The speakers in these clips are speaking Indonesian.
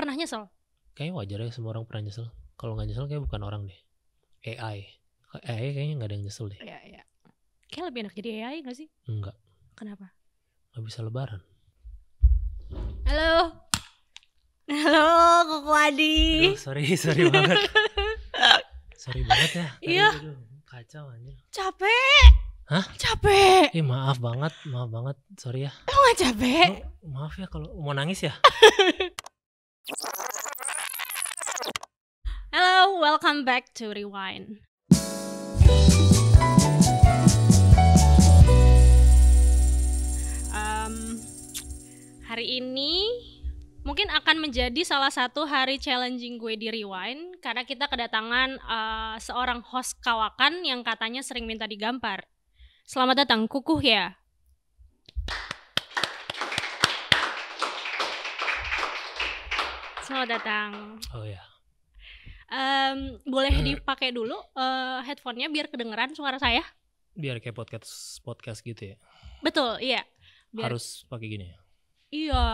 pernah nyesel? Kayaknya wajar ya semua orang pernah nyesel. Kalau nggak nyesel kayak bukan orang deh. AI. AI kayaknya nggak ada yang nyesel deh. Iya, iya. Kayak lebih enak jadi AI gak sih? Enggak. Kenapa? Gak bisa lebaran. Halo. Halo, Koko Adi. Aduh, sorry, sorry banget. sorry banget ya. Iya. Kacau anjir. Capek. Hah? Capek. Ih, maaf banget, maaf banget. Sorry ya. Lo gak capek? maaf ya kalau mau nangis ya. Welcome back to Rewind. Um, hari ini mungkin akan menjadi salah satu hari challenging gue di Rewind karena kita kedatangan uh, seorang host kawakan yang katanya sering minta digampar. Selamat datang Kukuh ya. Selamat datang. Oh ya. Um, boleh eh. dipakai dulu uh, headphonenya biar kedengeran suara saya. Biar kayak podcast podcast gitu ya. Betul, iya. Biar... Harus pakai gini ya. Iya.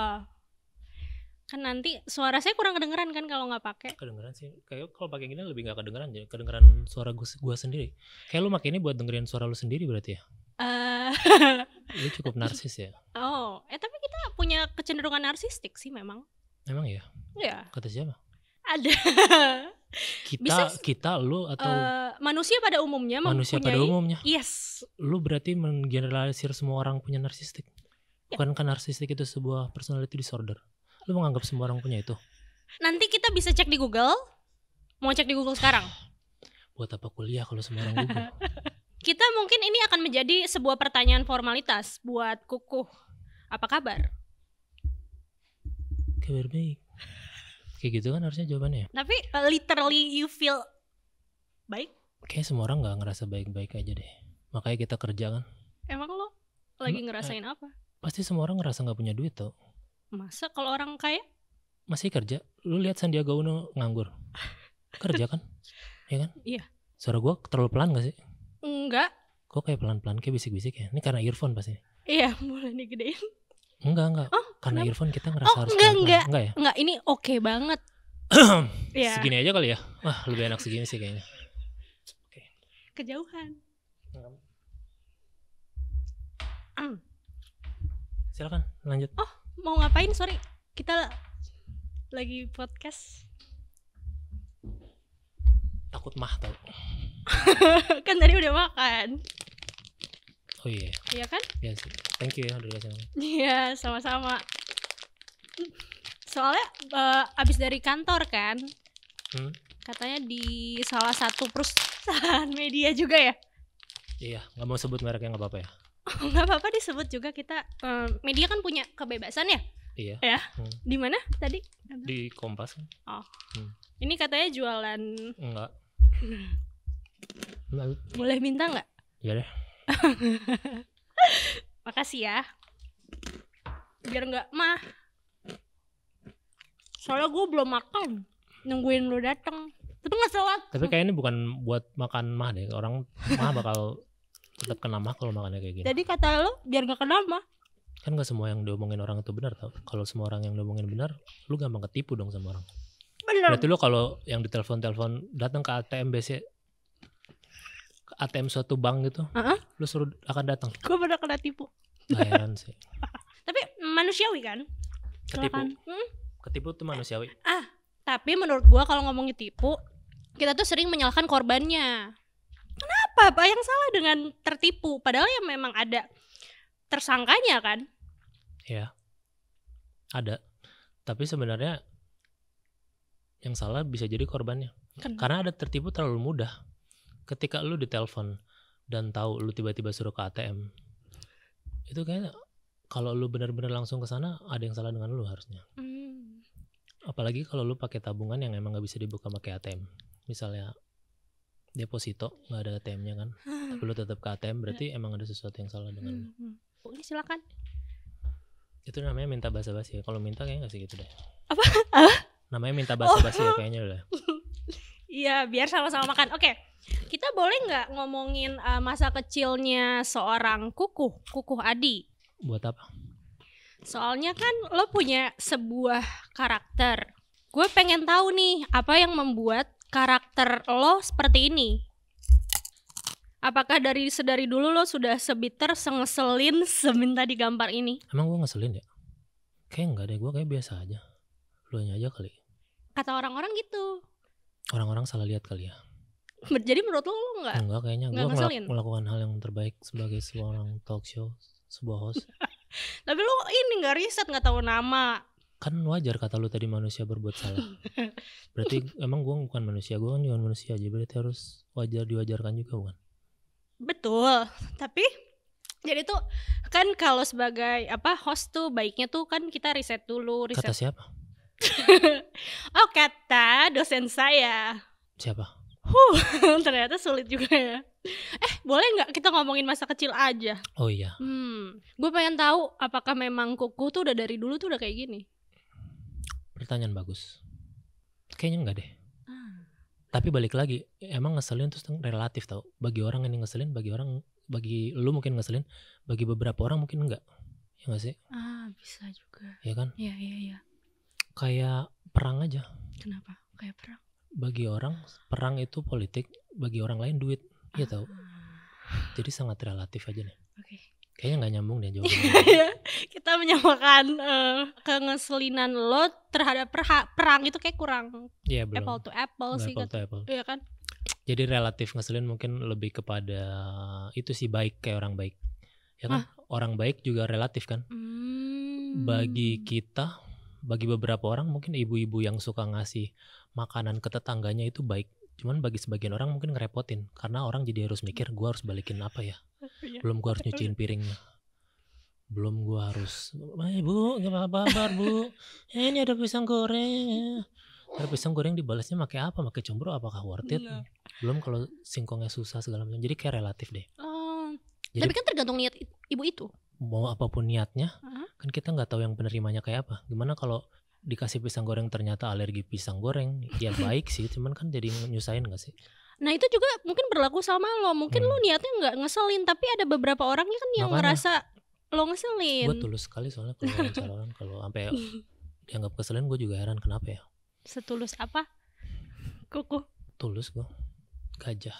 Kan nanti suara saya kurang kedengeran kan kalau nggak pakai. Kedengeran sih. Kayak kalau pakai gini lebih nggak kedengeran jadi ya, kedengeran suara gue gua sendiri. Kayak lu makai ini buat dengerin suara lu sendiri berarti ya? Uh... lu cukup narsis ya. Oh, eh tapi kita punya kecenderungan narsistik sih memang. memang ya? ya Kata siapa? Ada. kita Bisa, kita lu atau uh, manusia pada umumnya manusia mempunyai, pada umumnya yes lu berarti menggeneralisir semua orang punya narsistik ya. bukan kan narsistik itu sebuah personality disorder lu menganggap semua orang punya itu nanti kita bisa cek di Google mau cek di Google sekarang buat apa kuliah kalau semua orang Google kita mungkin ini akan menjadi sebuah pertanyaan formalitas buat kukuh apa kabar kabar baik Kayak gitu kan harusnya jawabannya. Ya? Tapi uh, literally you feel baik? Kayak semua orang nggak ngerasa baik-baik aja deh. Makanya kita kerja kan. Emang lo lagi Emang, eh, ngerasain eh, apa? Pasti semua orang ngerasa nggak punya duit tuh. Masa kalau orang kaya? Masih kerja. Lu lihat Sandiaga Uno nganggur. kerja kan? Iya kan? Iya. Suara gua terlalu pelan gak sih? Enggak. Kok kayak pelan-pelan kayak bisik-bisik ya? Ini karena earphone pasti. Iya, mulai digedein. Enggak, enggak. Oh, Karena kenapa? earphone kita ngerasa oh, harus enggak, enggak. enggak ya? Enggak, ini oke okay banget. ya. Segini aja kali ya. Wah, lebih enak segini sih kayaknya. Okay. Kejauhan. Hmm. Hmm. Silakan, lanjut. Oh, mau ngapain? Sorry. Kita lagi podcast. Takut mah tau. kan tadi udah makan. Oh iya. Iya kan? Iya sih. Thank you ya udah dikasih Iya, sama-sama. Soalnya uh, abis dari kantor kan, hmm? katanya di salah satu perusahaan media juga ya. Iya, nggak mau sebut mereknya nggak apa-apa ya. Nggak apa-apa disebut juga kita uh, media kan punya kebebasan ya. Iya. Ya. Hmm. Di mana tadi? Di Kompas. Oh. Hmm. Ini katanya jualan. Enggak. Hmm. Boleh minta nggak? Iya deh. Makasih ya. Biar nggak mah. Soalnya gue belum makan. Nungguin lu dateng. Tapi nggak salah. Tapi kayaknya ini bukan buat makan mah deh. Orang mah bakal tetap kena mah kalau makannya kayak gini. Jadi kata lu biar nggak kena mah. Kan gak semua yang diomongin orang itu benar tau. Kalau semua orang yang diomongin benar, lu gampang ketipu dong sama orang. Bener. Berarti lu kalau yang ditelepon-telepon datang ke ATM BC ATM suatu bank gitu, uh-huh. lu suruh akan datang. Gue pernah kena tipu. Bayaran sih. tapi manusiawi kan? Ketipu. Hmm? Ketipu tuh manusiawi. Ah, tapi menurut gue kalau ngomongin tipu, kita tuh sering menyalahkan korbannya. Kenapa? Apa yang salah dengan tertipu? Padahal ya memang ada tersangkanya kan? Ya, ada. Tapi sebenarnya yang salah bisa jadi korbannya. Kenapa? Karena ada tertipu terlalu mudah ketika lu ditelepon dan tahu lu tiba-tiba suruh ke ATM itu kayaknya kalau lu benar-benar langsung ke sana ada yang salah dengan lu harusnya mm. apalagi kalau lu pakai tabungan yang emang nggak bisa dibuka pakai ATM misalnya deposito nggak ada ATM-nya kan tapi lu tetap ke ATM berarti mm. emang ada sesuatu yang salah dengan lu mm. ini hmm. silakan itu namanya minta basa-basi ya. kalau minta kayaknya nggak gitu deh apa? apa namanya minta basa-basi ya, oh. ya kayaknya udah Iya, biar sama-sama makan. Oke. Okay. Kita boleh nggak ngomongin uh, masa kecilnya seorang kuku, kuku Adi? Buat apa? Soalnya kan lo punya sebuah karakter. Gue pengen tahu nih apa yang membuat karakter lo seperti ini. Apakah dari sedari dulu lo sudah sebiter, sengeselin, seminta di gambar ini? Emang gue ngeselin ya? Kayak nggak deh, gue kayak biasa aja. Lo aja kali. Kata orang-orang gitu orang-orang salah lihat kali ya jadi menurut lo nggak nggak kayaknya gue ngel- melakukan hal yang terbaik sebagai seorang talk show sebuah host tapi lo ini nggak riset nggak tahu nama kan wajar kata lo tadi manusia berbuat salah berarti emang gue bukan manusia gue kan cuma manusia aja berarti harus wajar diwajarkan juga bukan betul tapi jadi tuh kan kalau sebagai apa host tuh baiknya tuh kan kita riset dulu riset kata siapa oh kata dosen saya. Siapa? Huh, ternyata sulit juga ya. Eh, boleh nggak kita ngomongin masa kecil aja? Oh iya. Hmm, gue pengen tahu apakah memang kuku tuh udah dari dulu tuh udah kayak gini? Pertanyaan bagus. Kayaknya nggak deh. Ah. Tapi balik lagi, emang ngeselin tuh relatif tau. Bagi orang yang ngeselin, bagi orang, bagi lu mungkin ngeselin, bagi beberapa orang mungkin enggak. Ya gak sih? Ah, bisa juga. Iya kan? Iya, iya, iya kayak perang aja. Kenapa? Kayak perang. Bagi orang perang itu politik, bagi orang lain duit. Iya ah. tahu. Jadi sangat relatif aja nih. Oke. Okay. Kayaknya nggak nyambung deh jawabannya. Iya, kita menyamakan uh, eh, kengeselinan lo terhadap perang itu kayak kurang. Iya yeah, Apple to apple sih. Apple gitu. to apple. Iya kan. Jadi relatif ngeselin mungkin lebih kepada itu sih baik kayak orang baik. Ya kan? Ah. Orang baik juga relatif kan. Hmm. Bagi kita bagi beberapa orang mungkin ibu-ibu yang suka ngasih makanan ke tetangganya itu baik cuman bagi sebagian orang mungkin ngerepotin karena orang jadi harus mikir gue harus balikin apa ya iya. belum gue harus nyuciin piringnya belum gue harus ibu eh, gak apa apa bu eh, ini ada pisang goreng ada pisang goreng dibalasnya pakai apa pakai combro apakah worth it iya. belum kalau singkongnya susah segala macam jadi kayak relatif deh oh. jadi, tapi kan tergantung niat ibu itu mau apapun niatnya uh kan kita nggak tahu yang penerimanya kayak apa gimana kalau dikasih pisang goreng ternyata alergi pisang goreng ya baik sih cuman kan jadi nyusahin gak sih nah itu juga mungkin berlaku sama lo mungkin hmm. lo niatnya nggak ngeselin tapi ada beberapa orang kan yang Makanya, ngerasa lo ngeselin gue tulus sekali soalnya kalau orang kalau sampai dianggap keselin gue juga heran kenapa ya setulus apa kuku tulus gue gajah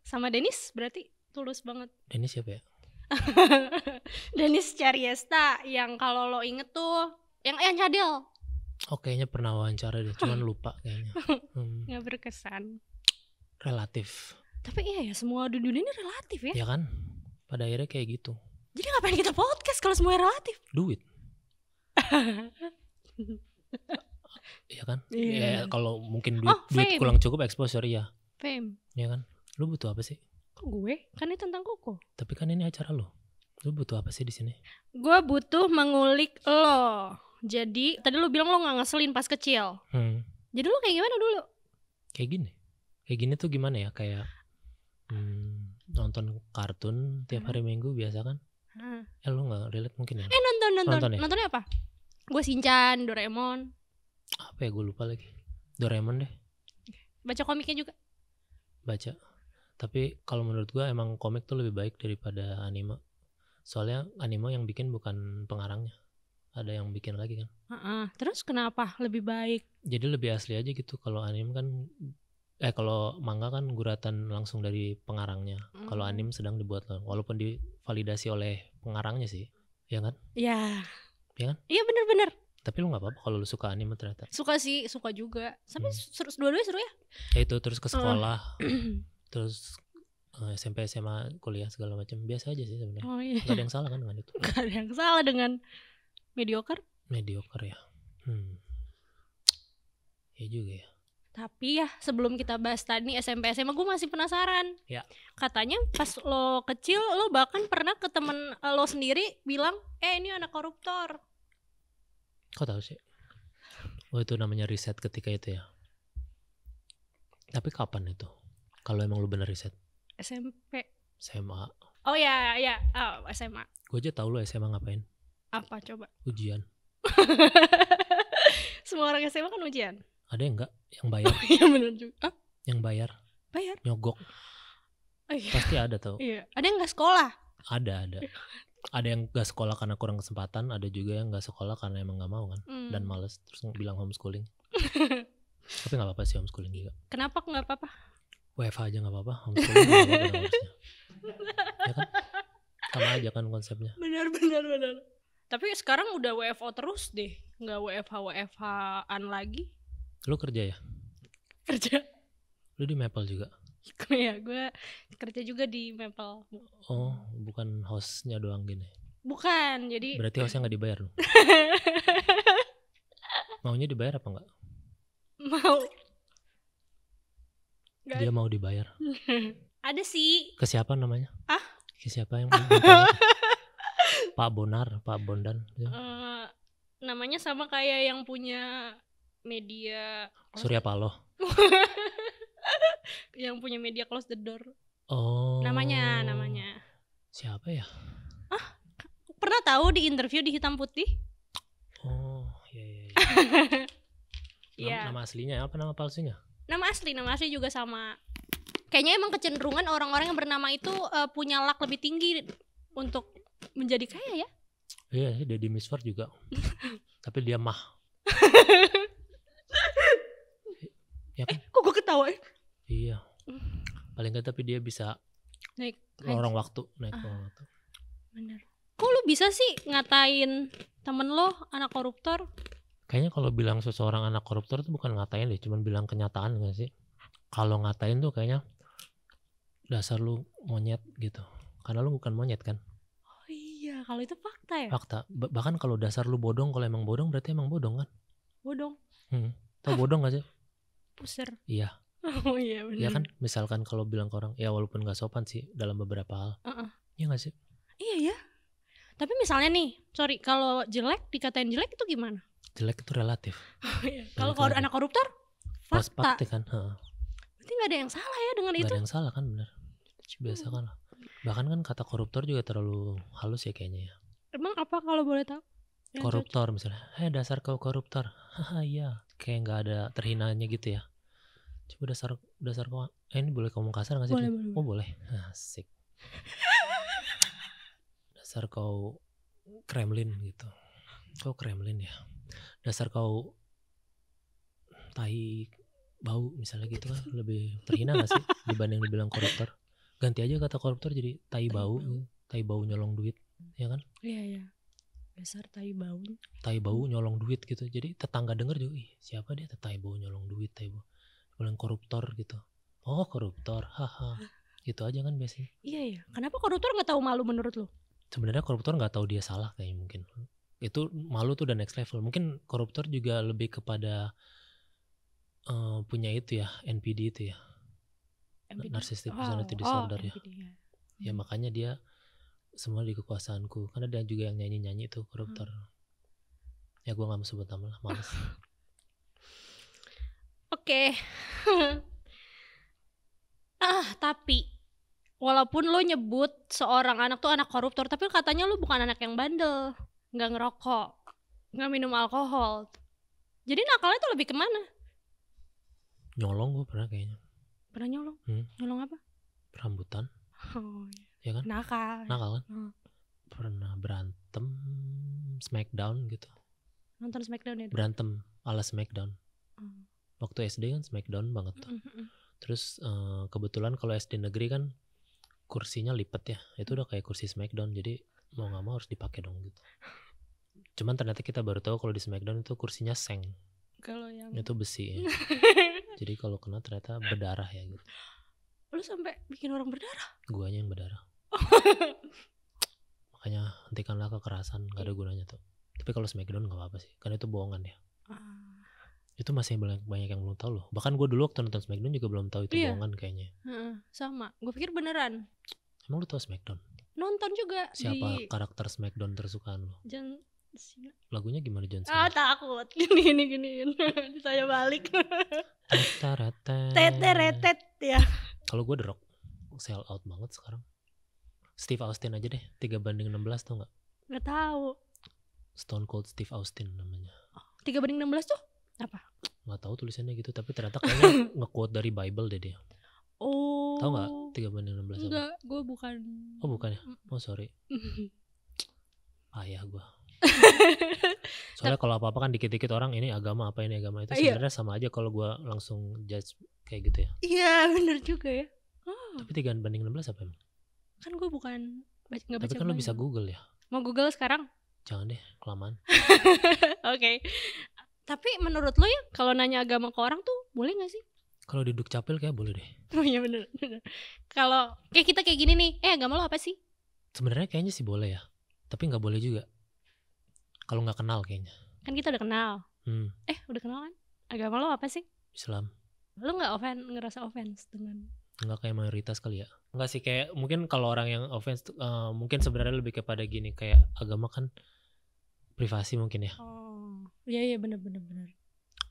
sama Denis berarti tulus banget Denis siapa ya Denis Cariesta yang kalau lo inget tuh yang yang cadel. Oh kayaknya pernah wawancara deh, cuman lupa kayaknya. Hmm. Gak berkesan. Relatif. Tapi iya ya semua di dunia ini relatif ya. Iya kan? Pada akhirnya kayak gitu. Jadi ngapain kita podcast kalau semua relatif? Duit. Iya kan? Iya. Yeah. kalau mungkin duit, oh, duit kurang cukup exposure ya. Fame. Iya kan? Lu butuh apa sih? gue? Kan ini tentang Koko. Tapi kan ini acara lo. Lo butuh apa sih di sini? Gue butuh mengulik lo. Jadi tadi lo bilang lo nggak ngeselin pas kecil. Hmm. Jadi lo kayak gimana dulu? Kayak gini. Kayak gini tuh gimana ya? Kayak hmm, nonton kartun tiap hmm. hari Minggu biasa kan? Hmm. Eh lo nggak relate mungkin ya? Eh nonton nonton. nonton ya? Nontonnya apa? Gue sinchan Doraemon. Apa ya gue lupa lagi. Doraemon deh. Baca komiknya juga? Baca tapi kalau menurut gua emang komik tuh lebih baik daripada anime soalnya anime yang bikin bukan pengarangnya ada yang bikin lagi kan uh -uh. terus kenapa lebih baik jadi lebih asli aja gitu kalau anime kan eh kalau manga kan guratan langsung dari pengarangnya mm. kalau hmm. anime sedang dibuat walaupun divalidasi oleh pengarangnya sih iya kan? ya iya kan iya yeah. ya kan iya bener-bener tapi lu gak apa-apa kalau lu suka anime ternyata suka sih suka juga tapi hmm. seru dua-duanya seru ya ya itu terus ke sekolah terus uh, eh, SMP SMA kuliah segala macam biasa aja sih sebenarnya oh, iya. ada yang salah kan dengan itu Gak ada yang salah dengan mediocre mediocre ya hmm ya juga ya tapi ya sebelum kita bahas tadi SMP SMA gue masih penasaran. Ya. Katanya pas lo kecil lo bahkan pernah ke temen eh, lo sendiri bilang, eh ini anak koruptor. Kok tahu sih? Oh itu namanya riset ketika itu ya. Tapi kapan itu? Kalau emang lu bener riset? SMP. SMA. Oh ya, ya, oh, SMA. Gue aja tau lu SMA ngapain? Apa coba? Ujian. Semua orang SMA kan ujian. Ada yang enggak yang oh, bayar? Yang benar juga. Hah? Yang bayar. Bayar. Nyogok. Oh, iya. Pasti ada tau. Iya. Ada yang nggak sekolah? Ada, ada. ada yang gak sekolah karena kurang kesempatan, ada juga yang gak sekolah karena emang gak mau kan, mm. dan males terus bilang homeschooling. Tapi gak apa-apa sih homeschooling juga. Kenapa nggak apa-apa? WFH aja nggak apa-apa homeschooling gak apa-apa ya kan sama aja kan konsepnya benar benar benar tapi sekarang udah WFO terus deh nggak WFH WFH an lagi lu kerja ya kerja lu di Maple juga Iya, gue kerja juga di Maple oh bukan hostnya doang gini bukan jadi berarti hostnya nggak dibayar lu maunya dibayar apa enggak mau Gak. Dia mau dibayar. Ada sih. Ke siapa namanya? Ah? Ke siapa yang Pak Bonar, Pak Bondan. Ya. Uh, namanya sama kayak yang punya media oh. Surya Paloh. yang punya media Close the Door. Oh. Namanya, namanya. Siapa ya? Ah, pernah tahu di interview di Hitam Putih? Oh, iya iya. iya. nama, yeah. nama aslinya apa nama palsunya? nama asli nama asli juga sama kayaknya emang kecenderungan orang-orang yang bernama itu uh, punya luck lebih tinggi untuk menjadi kaya ya iya sih iya, Deddy Miswar juga tapi dia mah ya kan? eh kok gue ketawa eh? iya paling nggak tapi dia bisa naik orang waktu naik ah, orang waktu bener kok lu bisa sih ngatain temen lo anak koruptor kayaknya kalau bilang seseorang anak koruptor itu bukan ngatain deh cuman bilang kenyataan gak sih kalau ngatain tuh kayaknya dasar lu monyet gitu karena lu bukan monyet kan oh iya kalau itu fakta ya fakta ba bahkan kalau dasar lu bodong kalau emang bodong berarti emang bodong kan bodong hmm. tau bodong gak sih Pusir. iya oh iya benar iya kan misalkan kalau bilang ke orang ya walaupun gak sopan sih dalam beberapa hal uh -uh. iya gak sih iya ya tapi misalnya nih sorry kalau jelek dikatain jelek itu gimana jelek itu relatif. Oh, iya. Kalau anak koruptor fakta. kan. Ha. Berarti gak ada yang salah ya dengan gak itu? Gak ada yang salah kan benar. Biasa hmm. kan. Bahkan kan kata koruptor juga terlalu halus ya kayaknya ya. Emang apa kalau boleh tahu? koruptor misalnya, eh hey, dasar kau koruptor, haha iya, kayak nggak ada terhinanya gitu ya. Coba dasar dasar kau, eh ini boleh ngomong kasar nggak sih? Boleh, boleh. Oh boleh, nah, asik. dasar kau Kremlin gitu, kau Kremlin ya dasar kau tai bau misalnya gitu kan lebih terhina gak sih dibanding dibilang koruptor ganti aja kata koruptor jadi tai, bau, tahi tai bau nyolong duit ya kan iya iya dasar tai bau tai bau nyolong duit gitu jadi tetangga denger juga ih siapa dia tai bau nyolong duit tai bau bilang koruptor gitu oh koruptor haha gitu aja kan biasanya iya iya kenapa koruptor nggak tahu malu menurut lo sebenarnya koruptor nggak tahu dia salah kayak mungkin itu malu tuh udah next level mungkin koruptor juga lebih kepada uh, punya itu ya NPD itu ya NPD? narcissistic personality oh, disorder oh, ya NPD, ya. ya. makanya dia semua di kekuasaanku karena dia juga yang nyanyi nyanyi itu koruptor hmm. ya gue nggak mau sebut nama lah males oke Okay. ah tapi walaupun lo nyebut seorang anak tuh anak koruptor tapi katanya lo bukan anak yang bandel nggak ngerokok nggak minum alkohol jadi nakalnya tuh lebih kemana nyolong gue pernah kayaknya pernah nyolong hmm. nyolong apa rambutan oh, ya kan nakal nakal kan hmm. pernah berantem smackdown gitu nonton smackdown ya berantem ala smackdown hmm. waktu sd kan smackdown banget tuh hmm, hmm, hmm. terus uh, kebetulan kalau sd negeri kan kursinya lipat ya itu udah kayak kursi smackdown jadi mau gak mau harus dipakai dong gitu cuman ternyata kita baru tahu kalau di Smackdown itu kursinya seng kalau yang itu besi ya. jadi kalau kena ternyata berdarah ya gitu lu sampai bikin orang berdarah guanya yang berdarah makanya hentikanlah kekerasan gak ada iya. gunanya tuh tapi kalau Smackdown gak apa-apa sih karena itu bohongan ya uh. itu masih banyak banyak yang belum tahu loh bahkan gue dulu waktu nonton Smackdown juga belum tahu itu iya. bohongan kayaknya uh, sama gue pikir beneran emang lu tahu Smackdown nonton juga siapa di... karakter Smackdown tersukaan lo Jen lagunya gimana Johnson ah takut gini gini gini, saya balik Tete teteretet ya kalau gue drop sell out banget sekarang Steve Austin aja deh tiga banding 16 tau nggak nggak tahu Stone Cold Steve Austin namanya tiga banding 16 tuh apa nggak tahu tulisannya gitu tapi ternyata kayaknya nge dari Bible deh dia oh tahu nggak tiga banding 16 enggak gue bukan oh bukan ya oh sorry ayah gue Soalnya kalau apa-apa kan dikit-dikit orang ini agama apa ini agama itu iya. sebenarnya sama aja kalau gue langsung judge kayak gitu ya. Iya bener juga ya. Oh. Tapi tiga banding 16 apa emang? Kan gue bukan baca, gak baca Tapi kan lo bisa Google ya. Mau Google sekarang? Jangan deh, kelamaan. Oke. okay. Tapi menurut lo ya kalau nanya agama ke orang tuh boleh gak sih? Kalau duduk capil kayak boleh deh. Oh iya bener. bener. Kalau kayak kita kayak gini nih, eh agama lo apa sih? Sebenarnya kayaknya sih boleh ya. Tapi nggak boleh juga kalau nggak kenal kayaknya. Kan kita udah kenal. Hmm. Eh, udah kenal kan? Agama lo apa sih? Islam. Lo nggak offense ngerasa offense dengan nggak kayak mayoritas kali ya nggak sih kayak mungkin kalau orang yang offense uh, mungkin sebenarnya lebih kepada gini kayak agama kan privasi mungkin ya oh iya iya bener bener bener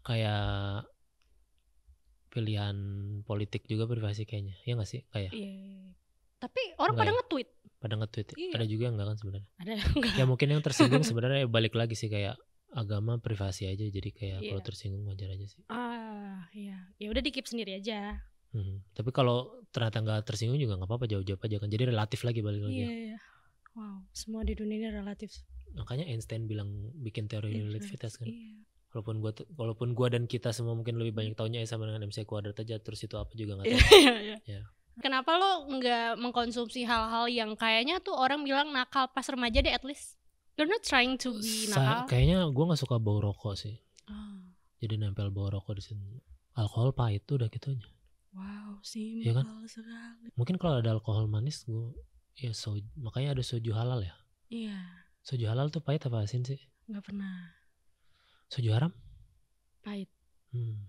kayak pilihan politik juga privasi kayaknya ya nggak sih kayak iya, iya, iya. tapi orang nggak pada ya? nge-tweet pada nge-tweet iya. ada juga enggak kan sebenarnya ada enggak. ya mungkin yang tersinggung sebenarnya ya balik lagi sih kayak agama privasi aja jadi kayak yeah. kalau tersinggung wajar aja sih ah iya ya udah dikip sendiri aja hmm. tapi kalau ternyata nggak tersinggung juga nggak apa-apa jauh-jauh aja kan jadi relatif lagi balik lagi yeah, iya. wow semua di dunia ini relatif makanya Einstein bilang bikin teori yeah, relativitas kan yeah walaupun gua walaupun gua dan kita semua mungkin lebih banyak iya. tahunya ya sama dengan MC kuadrat aja terus itu apa juga nggak iya, tahu. yeah, yeah, Yeah, yeah. Kenapa lo nggak mengkonsumsi hal-hal yang kayaknya tuh orang bilang nakal pas remaja deh at least? You're not trying to be nakal. kayaknya gue nggak suka bau rokok sih. Oh. Jadi nempel bau rokok di sini. Alkohol pahit tuh udah gitu aja. Wow, sih ya kan? sekali. Mungkin kalau ada alkohol manis gue ya so, makanya ada soju halal ya. Iya. Soju halal tuh pahit apa asin sih? Gak pernah. Soju haram? Pahit. Hmm.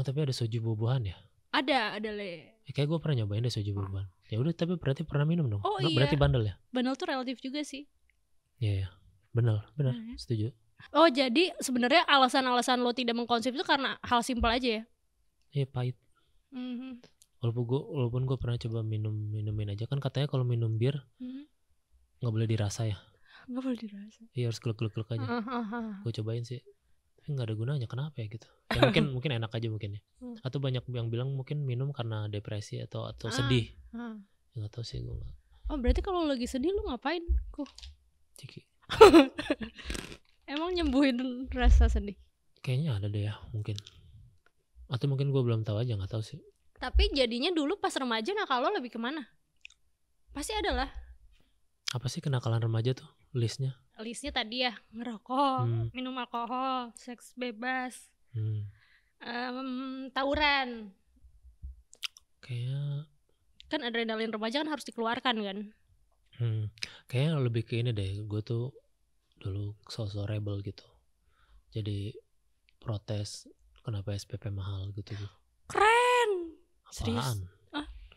oh, tapi ada soju buah-buahan ya? Ada, ada le. Ya, kayak gue pernah nyobain deh soju boban. Ya udah, tapi berarti pernah minum dong. Oh iya. Berarti bandel ya? Bandel tuh relatif juga sih. Iya, yeah, yeah. benar, benar, nah, ya. setuju. Oh jadi sebenarnya alasan-alasan lo tidak mengkonsumsi itu karena hal simpel aja ya? Iya pahit. Mm-hmm. Walaupun gue, walaupun gue pernah coba minum minumin aja kan katanya kalau minum bir mm-hmm. boleh dirasa ya? Nggak boleh dirasa. Iya harus keluk keluk aja. Uh-huh. Gue cobain sih Eh, nggak ada gunanya kenapa ya gitu ya, mungkin mungkin enak aja mungkin ya hmm. atau banyak yang bilang mungkin minum karena depresi atau atau ah, sedih ah. Ya nggak tahu sih gue gak. oh berarti kalau lagi sedih lu ngapain kok ciki emang nyembuhin rasa sedih kayaknya ada deh ya mungkin atau mungkin gue belum tahu aja nggak tahu sih tapi jadinya dulu pas remaja nah kalau lebih kemana pasti ada lah apa sih kenakalan remaja tuh listnya listnya tadi ya ngerokok, hmm. minum alkohol, seks bebas, hmm. um, tawuran. Kayak kan adrenalin remaja kan harus dikeluarkan kan? Hmm. Kayaknya lebih ke ini deh, gue tuh dulu sosok rebel gitu. Jadi protes kenapa SPP mahal gitu. gitu. Keren. Apaan? Serius?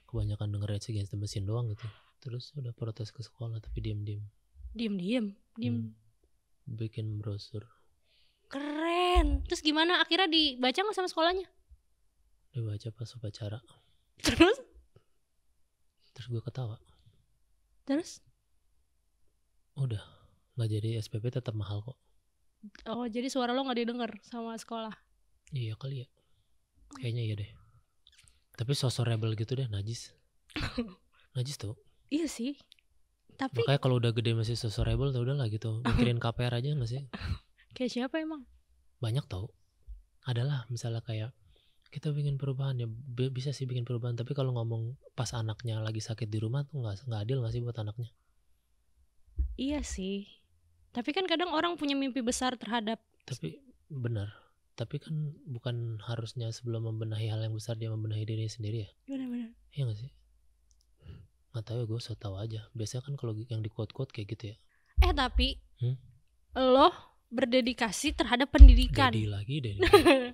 Kebanyakan dengerin Rage Against the doang gitu. Terus udah protes ke sekolah tapi diem-diem diem diem diem hmm. bikin brosur. keren terus gimana akhirnya dibaca nggak sama sekolahnya dibaca pas upacara terus terus gue ketawa terus udah nggak jadi SPP tetap mahal kok oh jadi suara lo nggak didengar sama sekolah iya kali ya kayaknya iya deh tapi sosok rebel gitu deh najis najis tuh iya sih tapi makanya kalau udah gede masih sosok tuh ya udah lah gitu mikirin KPR aja masih kayak siapa emang banyak tau adalah misalnya kayak kita bikin perubahan ya bisa sih bikin perubahan tapi kalau ngomong pas anaknya lagi sakit di rumah tuh nggak nggak adil nggak sih buat anaknya iya sih tapi kan kadang orang punya mimpi besar terhadap tapi benar tapi kan bukan harusnya sebelum membenahi hal yang besar dia membenahi dirinya sendiri ya benar-benar iya nggak sih nggak tahu ya gue so tau aja biasanya kan kalau yang di quote quote kayak gitu ya eh tapi hmm? lo berdedikasi terhadap pendidikan Dedi lagi deh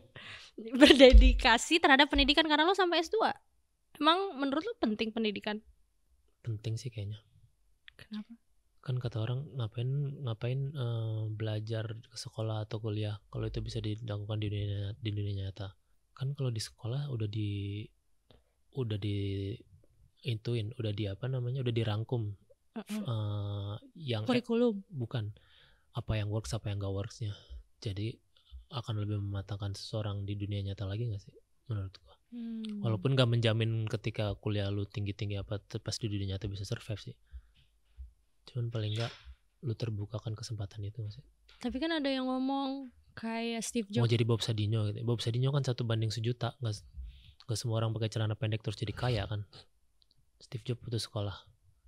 berdedikasi terhadap pendidikan karena lo sampai S 2 emang menurut lo penting pendidikan penting sih kayaknya kenapa kan kata orang ngapain ngapain uh, belajar ke sekolah atau kuliah kalau itu bisa dilakukan di dunia di dunia nyata kan kalau di sekolah udah di udah di ituin udah di apa namanya udah dirangkum uh yang e kurikulum eh, bukan apa yang works apa yang gak worksnya jadi akan lebih mematangkan seseorang di dunia nyata lagi gak sih menurut gua hmm. walaupun gak menjamin ketika kuliah lu tinggi tinggi apa pas di dunia nyata bisa survive sih cuman paling gak lu kan kesempatan itu gak sih tapi kan ada yang ngomong kayak Steve Jobs mau jadi Bob Sadino gitu Bob Sadino kan satu banding sejuta gak, gak semua orang pakai celana pendek terus jadi kaya kan Steve Jobs putus sekolah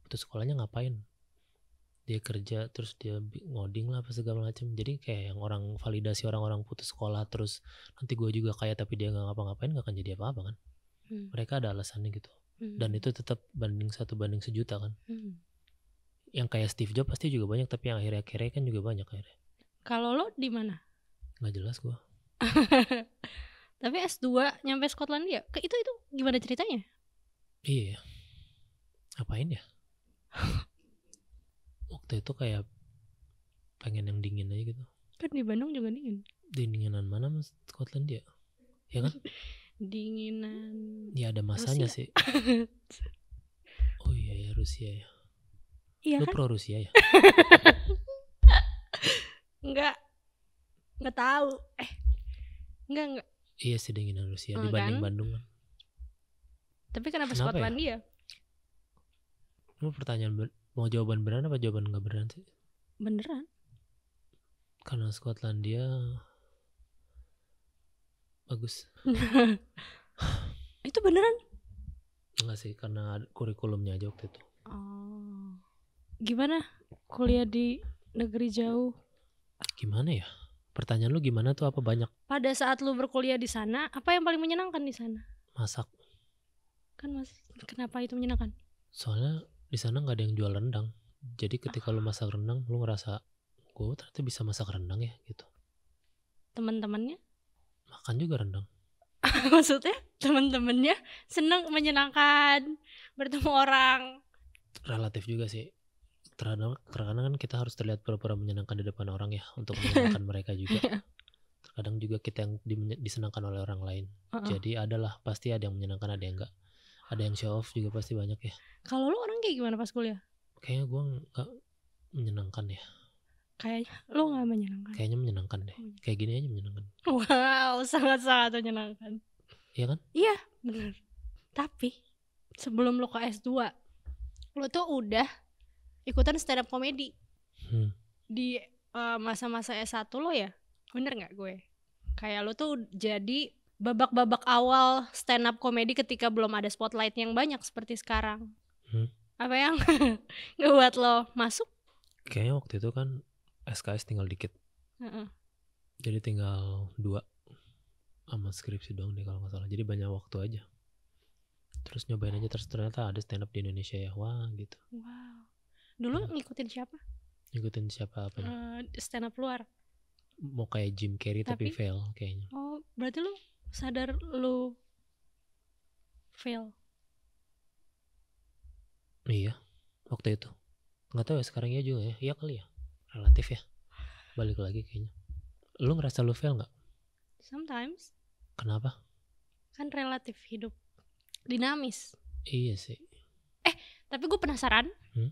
putus sekolahnya ngapain dia kerja terus dia ngoding lah apa segala macam jadi kayak yang orang validasi orang-orang putus sekolah terus nanti gue juga kaya tapi dia nggak ngapa-ngapain nggak akan jadi apa-apa kan hmm. mereka ada alasannya gitu hmm. dan itu tetap banding satu banding sejuta kan hmm. yang kayak Steve Jobs pasti juga banyak tapi yang akhirnya kere kan juga banyak akhirnya kalau lo di mana nggak jelas gue tapi S2 nyampe Scotland Skotlandia itu itu gimana ceritanya iya, iya apain ya waktu itu kayak pengen yang dingin aja gitu kan di Bandung juga dingin dinginan mana mas dia? Ya? ya kan dinginan ya ada masanya Rusia. sih oh iya ya Rusia ya iya lu kan? pro Rusia ya nggak nggak tahu eh nggak nggak iya sih dinginan Rusia enggak dibanding kan? Bandung kan tapi kenapa, kenapa Scotland ya? Mau pertanyaan ber mau jawaban beran apa jawaban nggak beneran sih? Beneran. Karena Skotlandia bagus. itu beneran? Enggak sih, karena kurikulumnya aja waktu itu. Oh. Gimana kuliah di negeri jauh? Gimana ya? Pertanyaan lu gimana tuh apa banyak? Pada saat lu berkuliah di sana, apa yang paling menyenangkan di sana? Masak. Kan mas, kenapa itu menyenangkan? Soalnya di sana nggak ada yang jual rendang jadi ketika lu masak rendang lu ngerasa gue ternyata bisa masak rendang ya gitu teman-temannya makan juga rendang maksudnya teman-temannya seneng menyenangkan bertemu orang relatif juga sih terkadang terkadang kan kita harus terlihat pura-pura menyenangkan di depan orang ya untuk menyenangkan mereka juga iya. terkadang juga kita yang disenangkan oleh orang lain uh -uh. jadi adalah pasti ada yang menyenangkan ada yang enggak ada yang show off juga pasti banyak ya kalau lu orang kayak gimana pas kuliah kayaknya gue nggak menyenangkan ya kayaknya lo nggak menyenangkan kayaknya menyenangkan deh oh, iya. kayak gini aja menyenangkan wow sangat sangat menyenangkan iya kan iya benar tapi sebelum lo ke S 2 lo tuh udah ikutan stand up komedi hmm. di eh, masa-masa uh, S1 lo ya bener nggak gue kayak lo tuh jadi babak-babak awal stand up komedi ketika belum ada spotlight yang banyak seperti sekarang hmm. apa yang ngebuat lo masuk kayaknya waktu itu kan SKS tinggal dikit uh -uh. jadi tinggal dua sama skripsi doang deh kalau nggak salah jadi banyak waktu aja terus nyobain aja terus ternyata ada stand up di Indonesia ya wah gitu wow dulu ya. ngikutin siapa ngikutin siapa apa uh, ya? eh, stand up luar mau kayak Jim Carrey tapi, tapi fail kayaknya oh berarti lu sadar lu fail iya waktu itu nggak tahu ya sekarang ya juga ya iya kali ya relatif ya balik lagi kayaknya lu ngerasa lu fail nggak sometimes kenapa kan relatif hidup dinamis iya sih eh tapi gue penasaran hmm?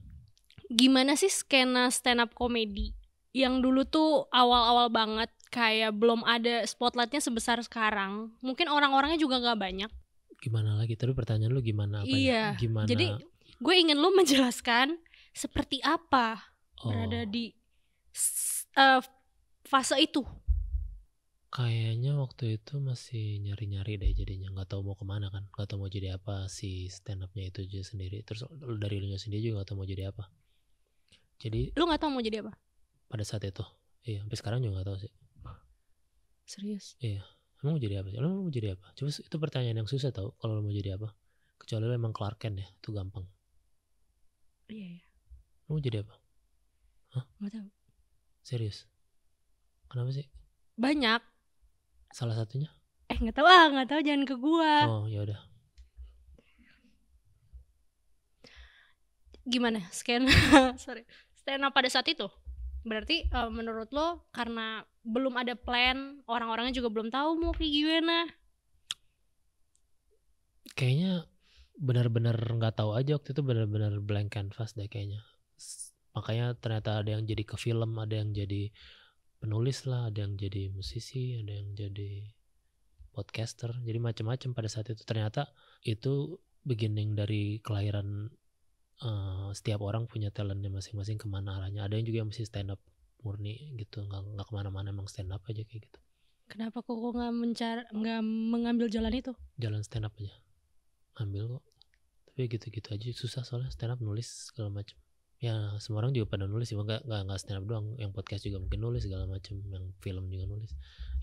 gimana sih skena stand up komedi yang dulu tuh awal-awal banget kayak belum ada spotlightnya sebesar sekarang mungkin orang-orangnya juga nggak banyak gimana lagi tadi pertanyaan lu gimana apa ya? iya gimana jadi gue ingin lu menjelaskan seperti apa oh. berada di uh, fase itu kayaknya waktu itu masih nyari-nyari deh jadinya nggak tahu mau kemana kan nggak tahu mau jadi apa si stand upnya itu aja sendiri terus dari lu sendiri juga nggak tahu mau jadi apa jadi lu nggak tahu mau jadi apa pada saat itu iya sampai sekarang juga gak tahu sih serius iya emang mau jadi apa sih lo mau jadi apa coba itu pertanyaan yang susah tau kalau lo mau jadi apa kecuali lo emang Clark Kent ya itu gampang iya iya lo mau jadi apa Hah? Gak tau. serius kenapa sih banyak salah satunya eh nggak tahu ah nggak tahu jangan ke gua oh ya udah gimana scan sorry stand up pada saat itu Berarti uh, menurut lo karena belum ada plan, orang-orangnya juga belum tahu mau kayak gimana. Kayaknya benar-benar nggak tahu aja waktu itu benar-benar blank canvas deh kayaknya. Makanya ternyata ada yang jadi ke film, ada yang jadi penulis lah, ada yang jadi musisi, ada yang jadi podcaster. Jadi macam-macam pada saat itu ternyata itu beginning dari kelahiran uh, setiap orang punya talentnya masing-masing kemana arahnya ada yang juga yang masih stand up murni gitu nggak nggak kemana-mana emang stand up aja kayak gitu kenapa kok nggak mencar nggak mengambil jalan itu jalan stand up aja ambil kok tapi gitu-gitu aja susah soalnya stand up nulis segala macam ya semua orang juga pada nulis sih nggak nggak stand up doang yang podcast juga mungkin nulis segala macam yang film juga nulis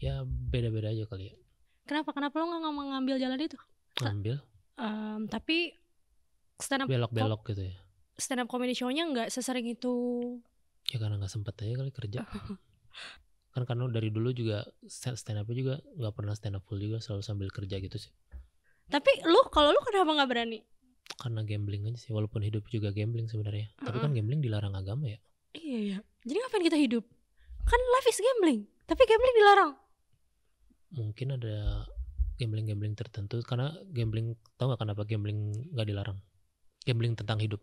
ya beda-beda aja kali ya kenapa kenapa lo nggak mengambil jalan itu ambil um, tapi stand up belok-belok gitu ya stand up comedy show-nya nggak sesering itu ya karena nggak sempet aja kali kerja kan karena dari dulu juga stand up juga nggak pernah stand up full juga selalu sambil kerja gitu sih tapi lu kalau lu kenapa nggak berani karena gambling aja sih walaupun hidup juga gambling sebenarnya uh -uh. tapi kan gambling dilarang agama ya iya iya jadi ngapain kita hidup kan life is gambling tapi gambling dilarang mungkin ada gambling-gambling tertentu karena gambling tau nggak kenapa gambling nggak dilarang Gambling tentang hidup?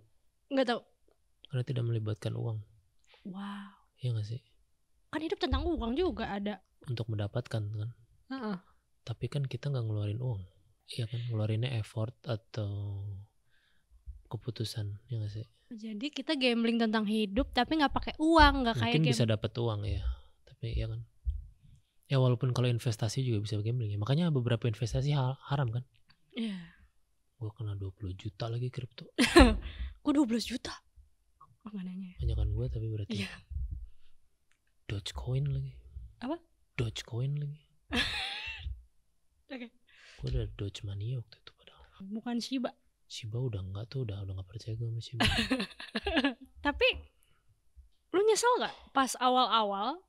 Nggak tahu. Karena tidak melibatkan uang. Wow. Iya gak sih? Kan hidup tentang uang juga ada. Untuk mendapatkan kan. Uh -uh. Tapi kan kita nggak ngeluarin uang. Iya kan, ngeluarinnya effort atau keputusan Iya gak sih jadi kita gambling tentang hidup tapi nggak pakai uang nggak kayak mungkin bisa dapat uang ya tapi iya kan ya walaupun kalau investasi juga bisa gambling ya makanya beberapa investasi haram kan yeah gue kena 20 juta lagi kripto gue 12 juta mananya banyak kan gue tapi berarti yeah. Dogecoin lagi apa Dogecoin lagi oke okay. gue udah Doge Money waktu itu padahal bukan Shiba Shiba udah enggak tuh udah udah nggak percaya gue sama Shiba tapi lu nyesel gak pas awal-awal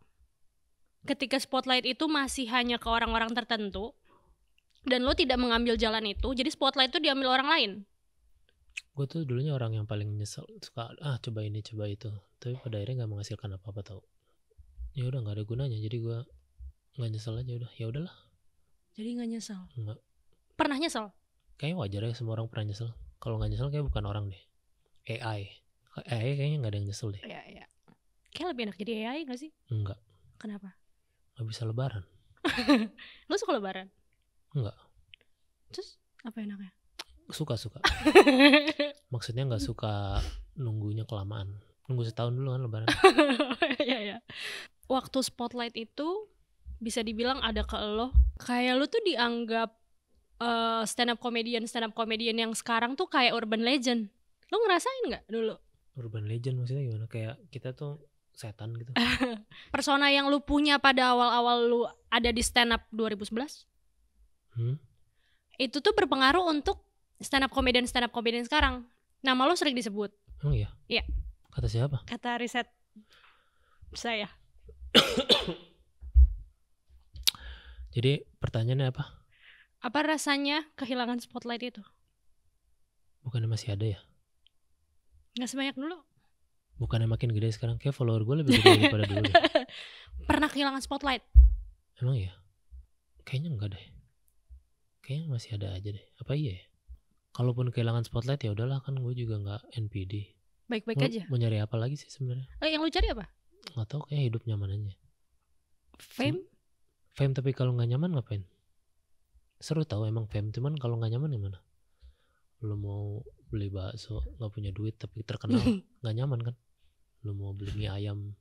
ketika spotlight itu masih hanya ke orang-orang tertentu dan lo tidak mengambil jalan itu jadi spotlight itu diambil orang lain gue tuh dulunya orang yang paling nyesel suka ah coba ini coba itu tapi pada akhirnya nggak menghasilkan apa apa tau ya udah nggak ada gunanya jadi gue nggak nyesel aja udah ya udahlah jadi nggak nyesel nggak pernah nyesel kayaknya wajar ya semua orang pernah nyesel kalau nggak nyesel kayak bukan orang deh AI AI kayaknya nggak ada yang nyesel deh iya iya kayak lebih enak jadi AI nggak sih enggak kenapa nggak bisa lebaran lo suka lebaran Enggak. Terus apa enaknya? Suka-suka. Maksudnya nggak suka nunggunya kelamaan. Nunggu setahun dulu kan lebaran. Iya, ya Waktu spotlight itu bisa dibilang ada ke lo kayak lo tuh dianggap uh, eh, stand up comedian stand up comedian yang sekarang tuh kayak urban legend lo ngerasain nggak dulu urban legend maksudnya gimana kayak kita tuh setan gitu persona yang lu punya pada awal-awal lu ada di stand up 2011 hmm? itu tuh berpengaruh untuk stand up comedian stand up comedian sekarang nama lo sering disebut oh iya iya kata siapa kata riset saya jadi pertanyaannya apa apa rasanya kehilangan spotlight itu bukannya masih ada ya nggak sebanyak dulu bukannya makin gede sekarang kayak follower gue lebih gede daripada dulu ya. pernah kehilangan spotlight emang iya kayaknya enggak deh kayaknya masih ada aja deh apa iya ya kalaupun kehilangan spotlight ya udahlah kan gue juga nggak NPD baik-baik aja mau nyari apa lagi sih sebenarnya eh, yang lu cari apa nggak tahu kayak hidup nyaman aja fame fame tapi kalau nggak nyaman ngapain seru tau. emang fame cuman kalau nggak nyaman gimana lu mau beli bakso nggak punya duit tapi terkenal nggak nyaman kan lu mau beli mie ayam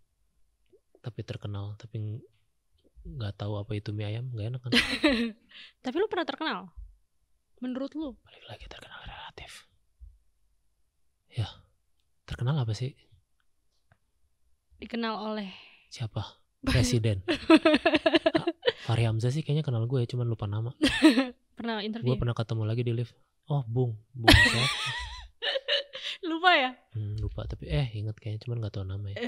tapi terkenal tapi nggak tahu apa itu mie ayam nggak enak kan tapi lu pernah terkenal menurut lu balik lagi terkenal relatif ya terkenal apa sih dikenal oleh siapa presiden Fahri Hamzah sih kayaknya kenal gue ya, cuman lupa nama. pernah interview? Gue pernah ketemu lagi di lift. Oh, Bung. Bung siapa? lupa ya? Hmm, lupa, tapi eh inget kayaknya cuman gak tau nama ya.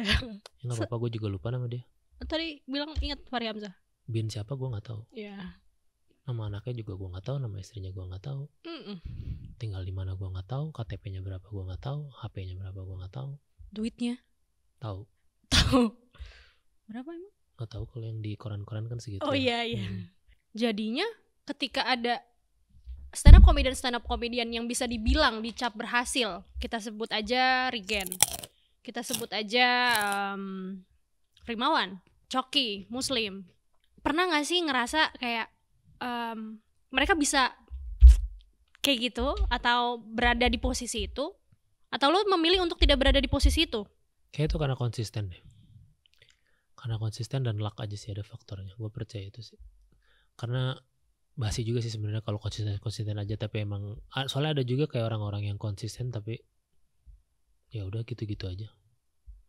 nggak apa-apa, gue juga lupa nama dia tadi bilang ingat Fahri Hamzah Bin siapa gue nggak tahu Iya yeah. nama anaknya juga gue nggak tahu nama istrinya gue nggak tahu mm -mm. tinggal di mana gue nggak tahu KTP-nya berapa gue nggak tahu HP-nya berapa gue nggak tahu duitnya tahu tahu berapa emang nggak tahu kalau yang di koran-koran kan segitu oh ya. iya iya hmm. jadinya ketika ada stand up comedian stand up comedian yang bisa dibilang dicap berhasil kita sebut aja Regen kita sebut aja um, Rimawan, Coki, Muslim. Pernah gak sih ngerasa kayak um, mereka bisa kayak gitu atau berada di posisi itu? Atau lo memilih untuk tidak berada di posisi itu? Kayak itu karena konsisten deh. Karena konsisten dan luck aja sih ada faktornya. Gue percaya itu sih. Karena basi juga sih sebenarnya kalau konsisten konsisten aja tapi emang soalnya ada juga kayak orang-orang yang konsisten tapi ya udah gitu-gitu aja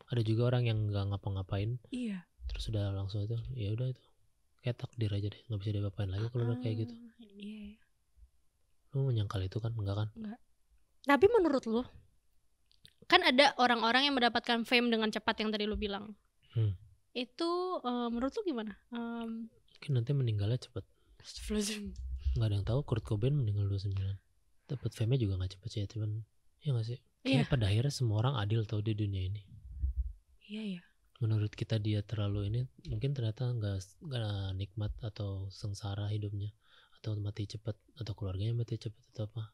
ada juga orang yang nggak ngapa-ngapain iya terus udah langsung itu ya udah itu kayak takdir aja deh nggak bisa diapain lagi kalau udah kayak gitu ah, iya, iya lu menyangkal itu kan enggak kan enggak tapi menurut lu kan ada orang-orang yang mendapatkan fame dengan cepat yang tadi lu bilang hmm. itu uh, menurut lu gimana um, mungkin nanti meninggalnya cepat nggak ada yang tahu Kurt Cobain meninggal 29 dapat fame nya juga nggak cepat sih ya, cuman ya nggak sih iya. Kayaknya yeah. pada akhirnya semua orang adil tau di dunia ini Iya ya. Menurut kita dia terlalu ini mungkin ternyata nggak nggak nikmat atau sengsara hidupnya atau mati cepat atau keluarganya mati cepat atau apa.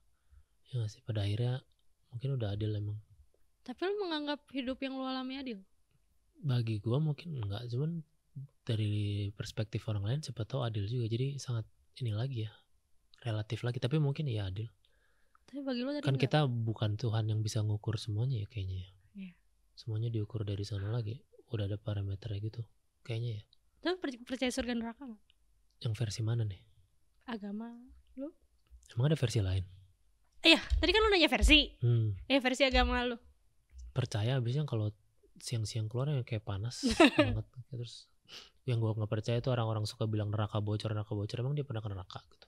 Ya gak sih pada akhirnya mungkin udah adil emang. Tapi lu menganggap hidup yang lu alami adil? Bagi gua mungkin enggak, cuman dari perspektif orang lain siapa tahu adil juga. Jadi sangat ini lagi ya. Relatif lagi, tapi mungkin ya adil. Tapi bagi lu kan kita bukan Tuhan yang bisa ngukur semuanya ya kayaknya ya semuanya diukur dari sana lagi udah ada parameternya gitu kayaknya ya tapi percaya surga neraka nggak? yang versi mana nih agama lu emang ada versi lain iya tadi kan lu nanya versi hmm. eh versi agama lu percaya abisnya kalau siang-siang keluar yang kayak panas banget terus yang gue nggak percaya itu orang-orang suka bilang neraka bocor neraka bocor emang dia pernah ke neraka gitu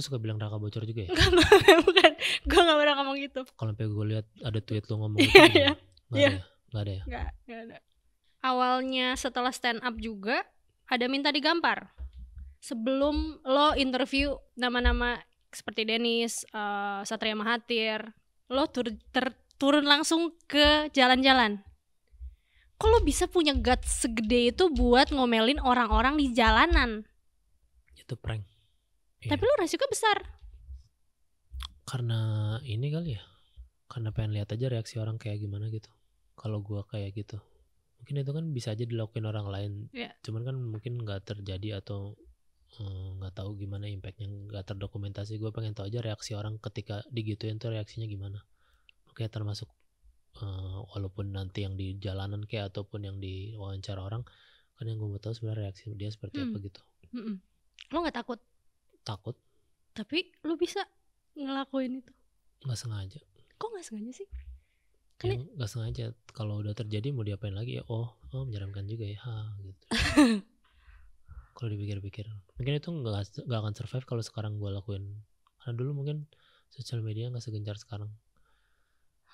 lu suka bilang neraka bocor juga ya Enggak, bukan gue nggak pernah ngomong gitu kalau sampai gue lihat ada tweet lu ngomong iya, gitu, Gak yeah. ada, gak ada ya? Gak, ya? gak ada. Awalnya setelah stand up juga ada minta digampar. Sebelum lo interview nama-nama seperti Dennis, uh, eh, Satria Mahathir, lo tur ter turun langsung ke jalan-jalan. Kok lo bisa punya gut segede itu buat ngomelin orang-orang di jalanan? Itu prank. Iya. Tapi yeah. lo resiko besar. Karena ini kali ya. Karena pengen lihat aja reaksi orang kayak gimana gitu kalau gua kayak gitu mungkin itu kan bisa aja dilakuin orang lain yeah. cuman kan mungkin nggak terjadi atau eh, nggak mm, tahu gimana impactnya nggak terdokumentasi gue pengen tahu aja reaksi orang ketika digituin tuh reaksinya gimana oke termasuk uh, walaupun nanti yang di jalanan kayak ataupun yang di wawancara orang kan yang gue mau tahu sebenarnya reaksi dia seperti hmm. apa gitu mm -mm. lo nggak takut takut tapi lo bisa ngelakuin itu nggak sengaja kok nggak sengaja sih kayak nggak sengaja kalau udah terjadi mau diapain lagi ya oh oh menyeramkan juga ya ha, gitu kalau dipikir-pikir mungkin itu nggak nggak akan survive kalau sekarang gue lakuin karena dulu mungkin social media nggak segencar sekarang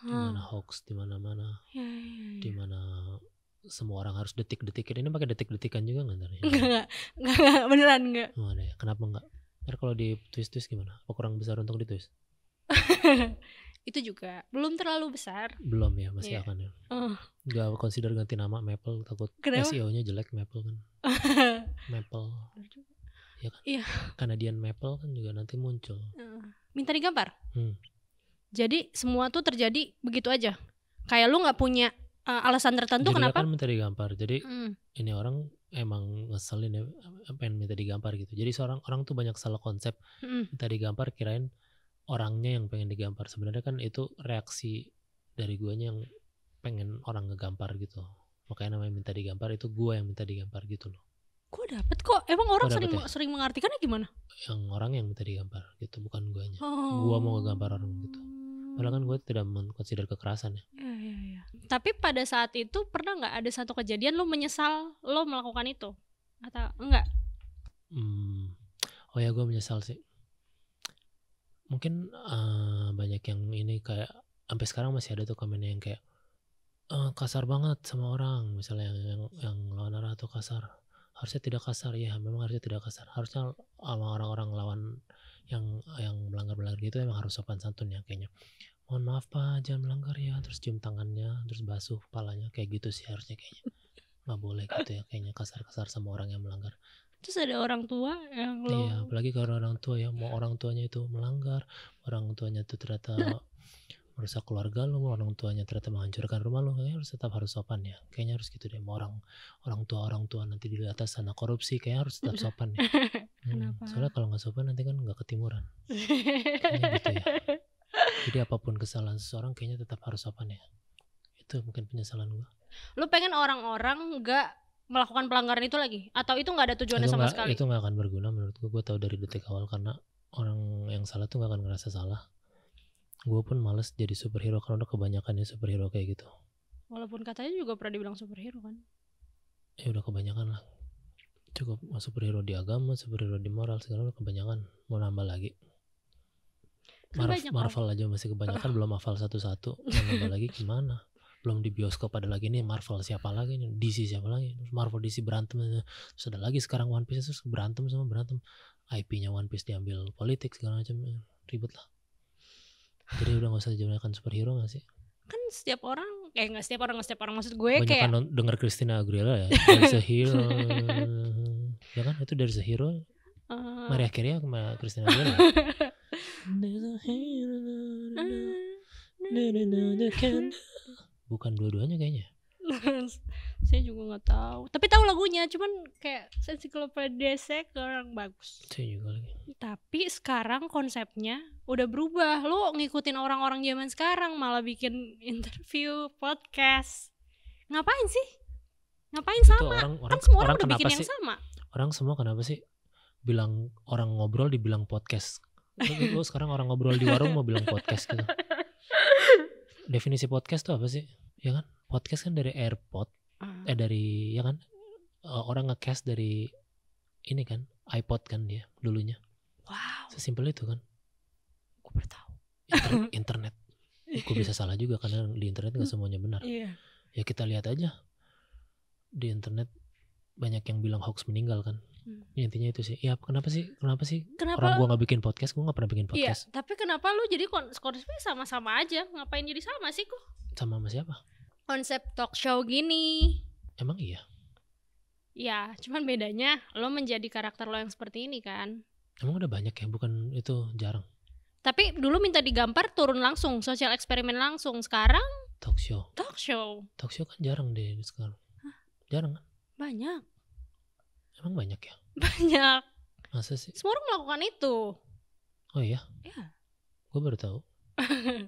hmm. dimana hoax dimana-mana ya, ya, ya. dimana semua orang harus detik-detikin ini pakai detik-detikan juga nggak ntar ya? nggak nggak beneran nggak oh, ya. kenapa nggak ntar kalau di twist twist gimana apa kurang besar untuk di twist itu juga belum terlalu besar belum ya masih yeah. akan ya uh. consider ganti nama Maple takut SEO nya jelek Maple kan Maple ya kan yeah. Canadian Maple kan juga nanti muncul uh. minta digambar hmm. jadi semua tuh terjadi begitu aja kayak lu nggak punya uh, alasan tertentu jadi kenapa kan minta digambar jadi hmm. ini orang emang ngeselin ya pengen minta digambar gitu jadi seorang orang tuh banyak salah konsep hmm. minta digambar kirain orangnya yang pengen digampar sebenarnya kan itu reaksi dari guanya yang pengen orang ngegampar gitu makanya namanya minta digampar itu gua yang minta digampar gitu loh gua dapet kok emang orang sering ya? sering mengartikannya gimana yang orang yang minta digampar gitu bukan guanya oh. gua mau ngegampar orang gitu Padahal kan gua tidak mengkonsider kekerasan ya. Ya ya ya. Tapi pada saat itu pernah nggak ada satu kejadian lo menyesal lo melakukan itu? Atau enggak? Hmm. Oh ya gua menyesal sih mungkin uh, banyak yang ini kayak sampai sekarang masih ada tuh komennya yang kayak uh, kasar banget sama orang misalnya yang yang, yang lawan arah atau kasar harusnya tidak kasar ya memang harusnya tidak kasar harusnya sama orang-orang lawan yang yang melanggar melanggar gitu emang harus sopan santun ya kayaknya mohon maaf pak jangan melanggar ya terus cium tangannya terus basuh kepalanya kayak gitu sih harusnya kayaknya nggak boleh gitu ya kayaknya kasar-kasar sama orang yang melanggar terus ada orang tua yang lo iya apalagi kalau orang tua ya mau orang tuanya itu melanggar orang tuanya itu ternyata merusak keluarga lo mau orang tuanya ternyata menghancurkan rumah lo kayaknya harus tetap harus sopan ya kayaknya harus gitu deh mau orang orang tua orang tua nanti di atas sana korupsi kayaknya harus tetap sopan ya hmm, soalnya kalau nggak sopan nanti kan nggak ketimuran gitu ya jadi apapun kesalahan seseorang kayaknya tetap harus sopan ya itu mungkin penyesalan gua lo pengen orang-orang nggak -orang melakukan pelanggaran itu lagi atau itu nggak ada tujuannya itu sama gak, sekali itu nggak akan berguna menurut gue gue tahu dari detik awal karena orang yang salah tuh nggak akan ngerasa salah gue pun males jadi superhero karena udah kebanyakan ya superhero kayak gitu walaupun katanya juga pernah dibilang superhero kan ya udah kebanyakan lah cukup superhero di agama superhero di moral segala udah kebanyakan mau nambah lagi Marvel, Marvel aja masih kebanyakan belum hafal satu-satu mau nambah lagi gimana belum di bioskop ada lagi nih Marvel siapa lagi nih DC siapa lagi Marvel DC berantem terus ada lagi sekarang One Piece terus berantem sama berantem IP-nya One Piece diambil politik segala macam ribet lah jadi udah gak usah dijadikan superhero gak sih kan setiap orang kayak gak nggak setiap orang gak setiap orang maksud gue Banyak kayak kan denger Christina Aguilera ya dari a ya kan itu dari sehero hero uh... Maria Carey sama Christina Aguilera There's a hero bukan dua-duanya kayaknya saya juga nggak tahu tapi tahu lagunya cuman kayak encyclopedia saya orang bagus saya juga lagi tapi sekarang konsepnya udah berubah lo ngikutin orang-orang zaman sekarang malah bikin interview podcast ngapain sih ngapain sama orang, kan orang, kan semua orang, orang udah bikin sih, yang sama orang semua kenapa sih bilang orang ngobrol dibilang podcast lo, lo sekarang orang ngobrol di warung mau bilang podcast gitu definisi podcast tuh apa sih? Ya kan? Podcast kan dari AirPod, mm. eh dari ya kan uh, orang ngecast dari ini kan iPod kan dia dulunya. Wow. Sesimpel itu kan. Gue baru tahu. Inter internet. Ya, Gue bisa salah juga karena di internet gak semuanya benar. Iya. Yeah. Ya kita lihat aja. Di internet banyak yang bilang hoax meninggal kan. Hmm. Ya, intinya itu sih. Ya kenapa sih? Kenapa sih? Kenapa orang gue nggak bikin podcast, gua nggak pernah bikin iya, podcast. Iya, tapi kenapa lu jadi konsepnya sama-sama aja? Ngapain jadi sama sih kok? Sama sama siapa? Konsep talk show gini. Emang iya? Ya, cuman bedanya lo menjadi karakter lo yang seperti ini kan. Emang udah banyak ya, bukan itu jarang. Tapi dulu minta digambar turun langsung, sosial eksperimen langsung. Sekarang talk show. Talk show. Talk show kan jarang deh sekarang. Hah? Jarang kan? Banyak Emang banyak ya? Banyak. Masa sih? Semua orang melakukan itu. Oh iya? Iya. Gue baru tahu.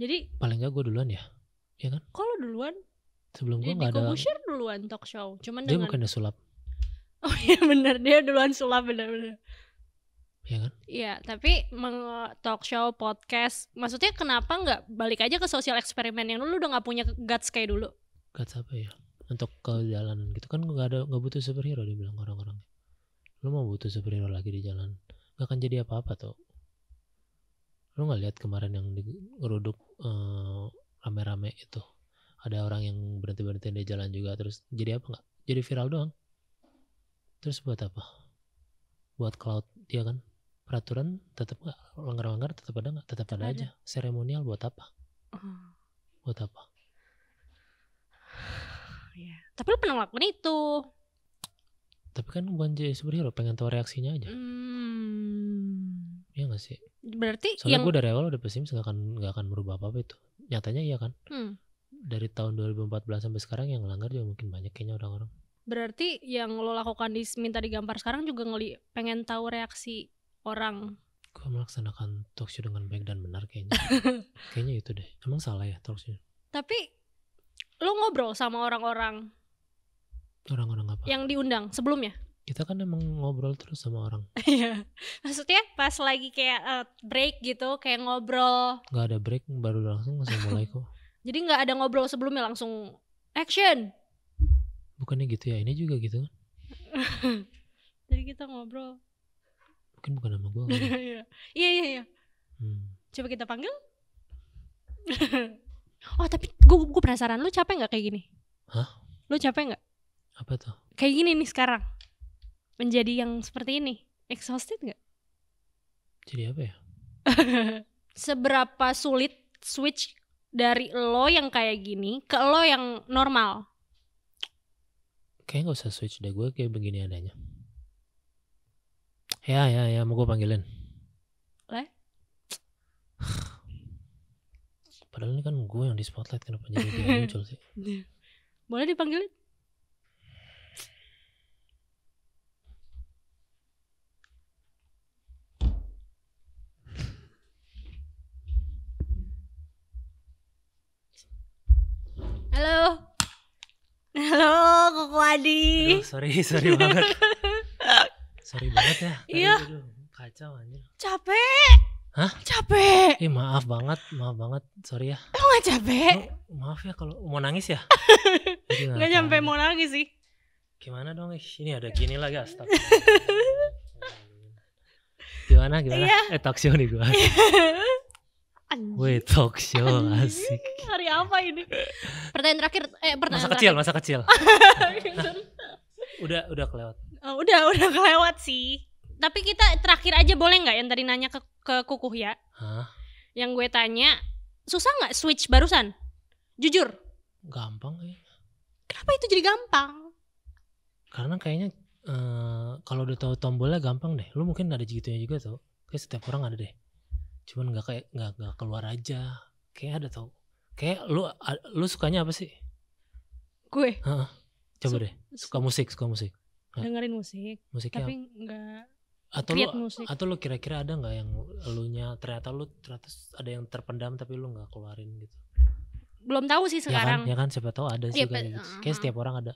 Jadi paling gak gue duluan ya, Iya kan? Kalau duluan? Sebelum gue gak ada. share duluan talk show, cuman dia dengan... bukan sulap. Oh iya bener, dia duluan sulap bener-bener. Iya kan? Iya, tapi talk show, podcast, maksudnya kenapa gak balik aja ke sosial eksperimen yang lu udah gak punya guts kayak dulu? Guts apa ya? untuk ke jalanan gitu kan nggak ada nggak butuh superhero dibilang orang-orang lu mau butuh superhero lagi di jalan nggak akan jadi apa-apa tuh lu nggak lihat kemarin yang digeruduk rame eh, rame-rame itu ada orang yang berhenti-berhenti di jalan juga terus jadi apa nggak jadi viral doang terus buat apa buat cloud dia kan peraturan tetap nggak langgar-langgar tetap ada nggak tetap, tetap ada, ada aja seremonial buat apa oh. buat apa ya tapi lu pernah ngelakuin itu tapi kan bukan jadi superhero pengen tahu reaksinya aja hmm. ya gak sih berarti soalnya yang... gue dari awal udah pesimis gak akan gak akan merubah apa apa itu nyatanya iya kan hmm. dari tahun 2014 sampai sekarang yang ngelanggar juga mungkin banyak kayaknya orang-orang berarti yang lo lakukan di minta digambar sekarang juga ngeli pengen tahu reaksi orang gue melaksanakan talk dengan baik dan benar kayaknya kayaknya itu deh emang salah ya talk tapi lo ngobrol sama orang-orang orang-orang apa yang diundang sebelumnya kita kan emang ngobrol terus sama orang iya maksudnya pas lagi kayak uh, break gitu kayak ngobrol nggak ada break baru langsung mulai kok jadi nggak ada ngobrol sebelumnya langsung action bukannya gitu ya ini juga gitu kan jadi kita ngobrol mungkin bukan nama gue ya. iya iya iya hmm. coba kita panggil oh tapi gue gue penasaran lu capek nggak kayak gini Hah? lu capek nggak apa tuh kayak gini nih sekarang menjadi yang seperti ini exhausted nggak jadi apa ya seberapa sulit switch dari lo yang kayak gini ke lo yang normal Kayak gak usah switch deh gue kayak begini adanya ya ya ya mau gue panggilin le Padahal ini kan gue yang di spotlight kenapa jadi dia muncul sih? Iya. Boleh dipanggilin? Halo. Halo, Koko Adi. Aduh, sorry, sorry banget. sorry banget ya. Iya. Kacau anjir. Capek. Hah? Capek. Ih, eh, maaf banget, maaf banget. Sorry ya. Lo gak capek? maaf ya kalau mau nangis ya. gak, nyampe mau nangis sih. Gimana dong? Ini ada gini lagi astag. gimana gimana? Iya. Eh talk show nih gua. Iya. Woi talk show asik. Hari apa ini? Pertanyaan terakhir eh pertanyaan masa terakhir. kecil, masa kecil. udah udah kelewat. Oh, udah udah kelewat sih. Tapi kita terakhir aja boleh nggak yang tadi nanya ke ke kukuh ya. Hah? Yang gue tanya, susah nggak switch barusan? Jujur. Gampang ya. Kenapa itu jadi gampang? Karena kayaknya uh, kalau udah tahu tombolnya gampang deh. Lu mungkin ada gitunya juga tuh, Kayak setiap orang ada deh. Cuman nggak kayak nggak keluar aja. Kayak ada tau. Kayak lu lu sukanya apa sih? Gue. Heeh. Coba Su deh. Suka musik, suka musik. Hah? Dengerin musik. Musiknya tapi nggak atau create lo, music. Atau lo kira-kira ada nggak yang nya ternyata lu ternyata ada yang terpendam tapi lu nggak keluarin gitu? Belum tahu sih sekarang. Ya kan, ya kan siapa tahu ada sih ya, kayak gitu. Uh-huh. Kayak eh. setiap orang ada.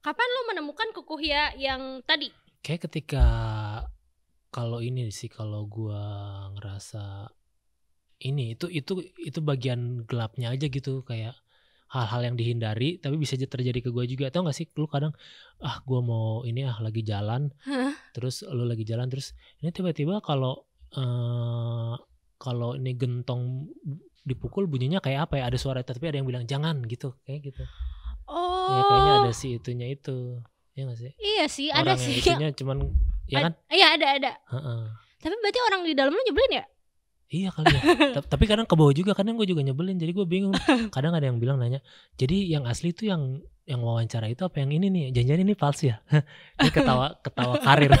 Kapan lu menemukan ya yang tadi? Kayak ketika kalau ini sih kalau gua ngerasa ini itu itu itu bagian gelapnya aja gitu kayak hal-hal yang dihindari tapi bisa terjadi ke gue juga tau gak sih lu kadang ah gue mau ini ah lagi jalan huh? terus lu lagi jalan terus ini tiba-tiba kalau uh, kalau ini gentong dipukul bunyinya kayak apa ya ada suara tapi ada yang bilang jangan gitu kayak gitu oh ya, kayaknya ada sih itunya itu ya gak sih iya sih orang ada sih cuman ya kan iya ada ada uh -uh. tapi berarti orang di dalam lu nyebelin ya Iya kali ya. Tapi kadang ke bawah juga, kadang gue juga nyebelin. Jadi gue bingung. Kadang ada yang bilang nanya, jadi yang asli itu yang yang wawancara itu apa yang ini nih? Janjian ini palsu ya? ini ketawa ketawa karir.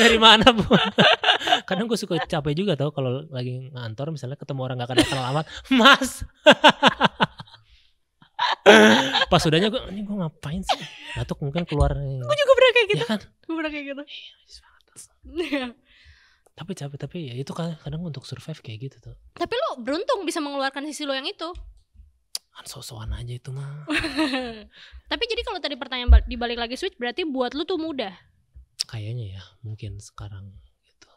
Dari mana bu? kadang gue suka capek juga tau kalau lagi ngantor misalnya ketemu orang gak kenal kenal amat, mas. Pas udahnya gue, ini gue ngapain sih? Batuk mungkin keluar. Eh, gue juga pernah kayak iya gitu. Ya kan? Gue pernah kayak gitu. Iya, iya, tapi capek tapi ya itu kadang, kadang untuk survive kayak gitu tuh tapi lo beruntung bisa mengeluarkan sisi lo yang itu kan sosokan aja itu mah tapi jadi kalau tadi pertanyaan dibalik lagi switch berarti buat lo tuh mudah kayaknya ya mungkin sekarang gitu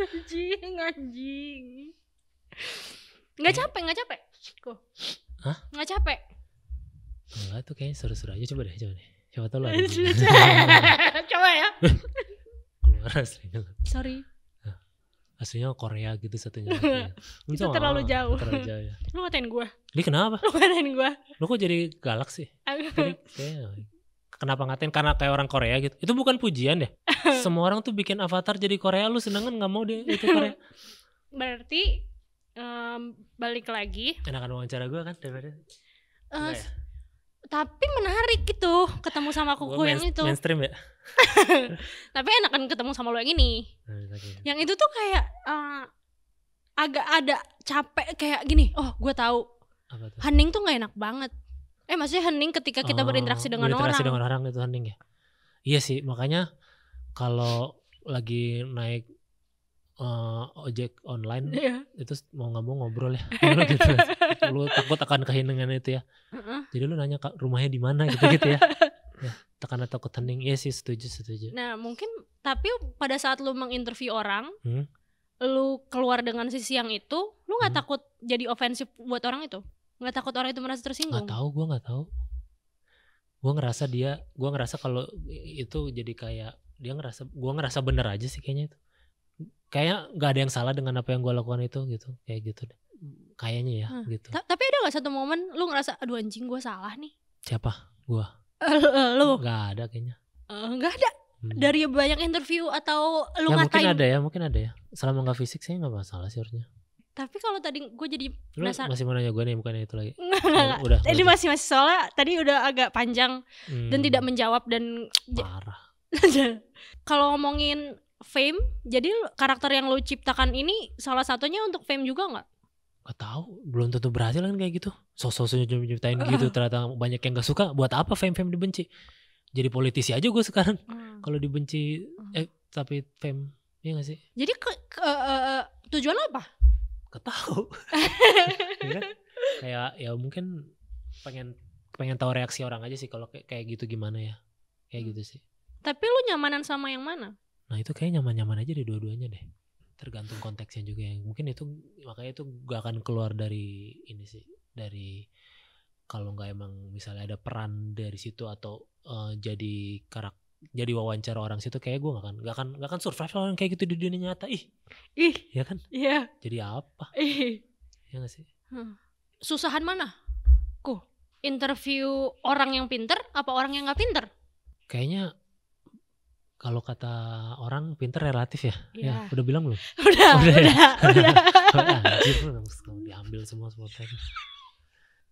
anjing anjing nggak iya. capek nggak capek kok Hah? nggak capek enggak tuh kayaknya seru-seru aja coba deh coba deh coba tolong coba ya mana aslinya? Sorry. aslinya Korea gitu satunya. Iya. Lu itu terlalu jauh. Terlalu jauh ya. Lu ngatain gue. Ini kenapa? Lu ngatain gue. Lu kok jadi galak sih? kayak kenapa ngatain karena kayak orang Korea gitu itu bukan pujian deh semua orang tuh bikin avatar jadi Korea lu seneng kan nggak mau deh itu Korea berarti um, balik lagi enakan wawancara gue kan daripada uh, ya? tapi menarik gitu ketemu sama kuku Gua yang main, itu mainstream ya tapi enakan ketemu sama lo yang ini okay. Nah, gitu. yang itu tuh kayak uh, agak ada capek kayak gini oh gue tahu hening tuh nggak enak banget eh maksudnya hening ketika kita oh, berinteraksi dengan berinteraksi orang dengan orang itu hening ya iya sih makanya kalau lagi naik uh, ojek online yeah. itu mau nggak mau ngobrol ya gitu ya. lu takut akan keheningan itu ya uh-uh. jadi lu nanya kak rumahnya di mana gitu gitu ya ya tekanan takut hening iya sih setuju setuju nah mungkin tapi pada saat lu menginterview orang hmm? lu keluar dengan sisi yang itu lu nggak hmm? takut jadi ofensif buat orang itu nggak takut orang itu merasa tersinggung nggak tahu gua nggak tahu gue ngerasa dia gue ngerasa kalau itu jadi kayak dia ngerasa gue ngerasa bener aja sih kayaknya itu kayaknya nggak ada yang salah dengan apa yang gue lakukan itu gitu kayak gitu deh kayaknya ya hmm. gitu tapi ada nggak satu momen lu ngerasa aduh anjing gue salah nih siapa gue eh, eh, lu nggak ada kayaknya eh, nggak uh, ada hmm. dari banyak interview atau lu ya, ngatain mungkin ada ya mungkin ada ya selama nggak fisik sih nggak masalah sih harusnya tapi kalau tadi gue jadi lu masih mau nanya gue nih bukan itu lagi nggak udah ini masih masih soalnya tadi udah agak panjang hmm. dan tidak hmm. menjawab dan parah kalau ngomongin fame jadi karakter yang lo ciptakan ini salah satunya untuk fame juga nggak Gak tahu belum tentu berhasil kan kayak gitu sosoknya cuma ciptain uh. gitu ternyata banyak yang gak suka buat apa fame fame dibenci jadi politisi aja gue sekarang hmm. kalau dibenci hmm. eh tapi fame Iya gak sih? Jadi ke, ke uh, tujuan apa? Gak tahu. ya, kan? kayak ya mungkin pengen pengen tahu reaksi orang aja sih kalau kayak, gitu gimana ya. Kayak hmm. gitu sih. Tapi lu nyamanan sama yang mana? Nah itu kayak nyaman-nyaman aja di dua-duanya deh. Tergantung konteksnya juga yang mungkin itu makanya itu gak akan keluar dari ini sih dari kalau nggak emang misalnya ada peran dari situ atau uh, jadi karakter jadi wawancara orang situ kayak gue gak akan gak akan gak akan survive orang kayak gitu di dunia nyata ih ih ya kan iya yeah. jadi apa ih ya gak sih hmm. susahan mana ku interview orang yang pinter apa orang yang nggak pinter kayaknya kalau kata orang pinter relatif ya. Yeah. Ya, udah bilang belum? Udah, udah, udah. Ya? udah. udah. Oh, anjir, diambil semua spotnya.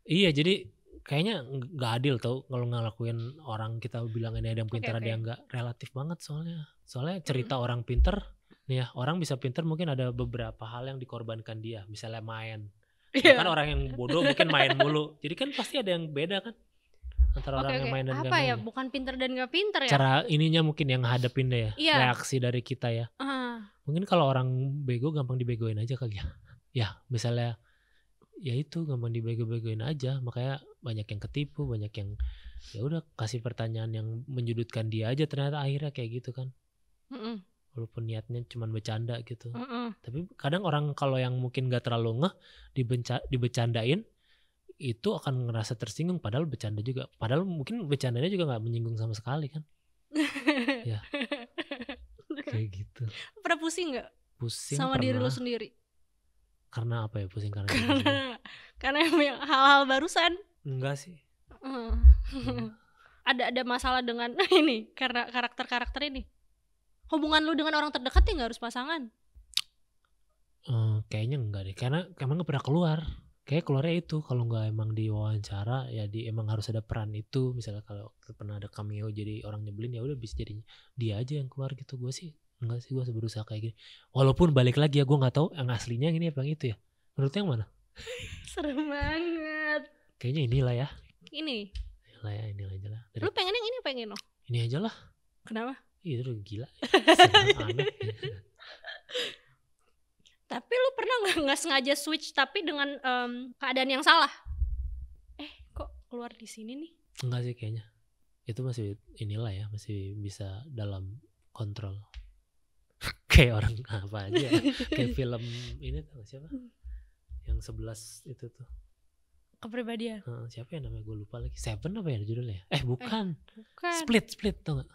iya, jadi kayaknya nggak adil tau kalau ngelakuin orang kita bilang ini ada yang pinter, okay, okay. ada yang nggak relatif banget soalnya. Soalnya cerita mm -hmm. orang pinter, nih ya orang bisa pinter mungkin ada beberapa hal yang dikorbankan dia, misalnya main. Yeah. Iya. Kan orang yang bodoh mungkin main mulu. Jadi kan pasti ada yang beda kan? antara okay, orang okay. yang main dan apa ya main. bukan pinter dan gak pinter ya cara ininya mungkin yang hadapin deh ya yeah. reaksi dari kita ya uh. mungkin kalau orang bego gampang dibegoin aja kali ya ya misalnya ya itu gampang dibego-begoin aja makanya banyak yang ketipu banyak yang ya udah kasih pertanyaan yang menjudutkan dia aja ternyata akhirnya kayak gitu kan mm -mm. walaupun niatnya cuma bercanda gitu mm -mm. tapi kadang orang kalau yang mungkin gak terlalu ngeh dibenca dibecandain itu akan ngerasa tersinggung padahal bercanda juga padahal mungkin bercandanya juga nggak menyinggung sama sekali kan ya kayak gitu pernah pusing nggak pusing sama pernah, diri lo sendiri karena apa ya pusing karena karena, karena yang hal-hal barusan enggak sih ada ada masalah dengan ini karena karakter karakter ini hubungan lu dengan orang terdekat ya nggak harus pasangan hmm, kayaknya enggak deh karena emang gak pernah keluar kayak keluarnya itu kalau nggak emang diwawancara ya di emang harus ada peran itu misalnya kalau pernah ada cameo jadi orang nyebelin ya udah bisa jadi dia aja yang keluar gitu gue sih enggak sih gue berusaha kayak gini walaupun balik lagi ya gue nggak tahu yang aslinya ini apa yang itu ya menurut yang mana serem banget kayaknya inilah ya ini inilah ya inilah aja lah lu pengen yang ini pengen lo ini aja lah kenapa iya itu gila. aneh. tapi lu pernah nggak nggak sengaja switch tapi dengan um, keadaan yang salah eh kok keluar di sini nih enggak sih kayaknya itu masih inilah ya masih bisa dalam kontrol kayak orang apa aja kayak film ini tau siapa hmm. yang sebelas itu tuh kepribadian uh, siapa yang namanya gue lupa lagi Seven apa ya judulnya eh, eh bukan, eh, bukan. split split tuh gak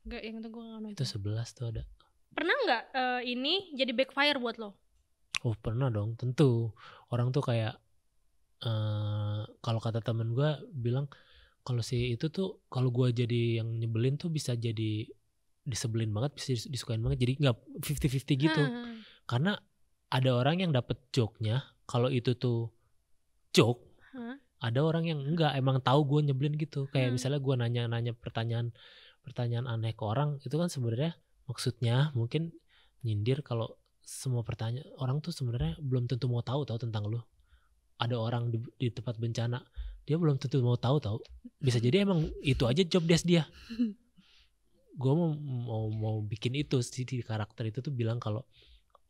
Enggak yang itu gue gak nonton itu sebelas tuh ada pernah nggak uh, ini jadi backfire buat lo Oh pernah dong, tentu. Orang tuh kayak uh, kalau kata temen gue bilang kalau si itu tuh kalau gue jadi yang nyebelin tuh bisa jadi disebelin banget, bisa disukain banget. Jadi nggak fifty fifty gitu. Hmm. Karena ada orang yang dapet joke-nya, kalau itu tuh joke, hmm. ada orang yang enggak emang tahu gue nyebelin gitu. Kayak hmm. misalnya gue nanya-nanya pertanyaan pertanyaan aneh ke orang itu kan sebenarnya maksudnya mungkin nyindir kalau semua pertanyaan orang tuh sebenarnya belum tentu mau tahu tahu tentang lu ada orang di, di tempat bencana dia belum tentu mau tahu tahu bisa hmm. jadi emang itu aja job desk dia gue mau mau mau bikin itu sih di karakter itu tuh bilang kalau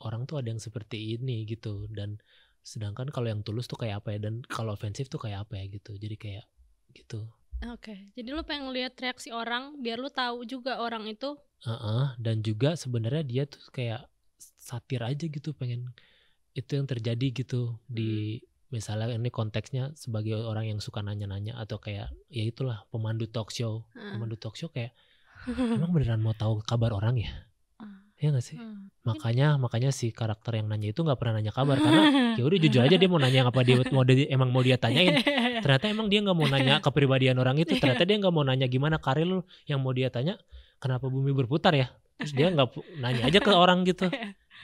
orang tuh ada yang seperti ini gitu dan sedangkan kalau yang tulus tuh kayak apa ya dan kalau ofensif tuh kayak apa ya gitu jadi kayak gitu oke okay. jadi lu pengen lihat reaksi orang biar lu tahu juga orang itu uh -uh. dan juga sebenarnya dia tuh kayak satir aja gitu pengen itu yang terjadi gitu di hmm. misalnya ini konteksnya sebagai orang yang suka nanya-nanya atau kayak ya itulah pemandu talk show pemandu talk show kayak emang beneran mau tahu kabar orang ya ah. ya gak sih hmm. makanya makanya si karakter yang nanya itu nggak pernah nanya kabar karena ya udah jujur aja dia mau nanya apa dia mau dia, emang mau dia tanyain ternyata emang dia nggak mau nanya kepribadian orang itu iya. ternyata dia nggak mau nanya gimana karir lu yang mau dia tanya kenapa bumi berputar ya terus dia nggak nanya aja ke orang gitu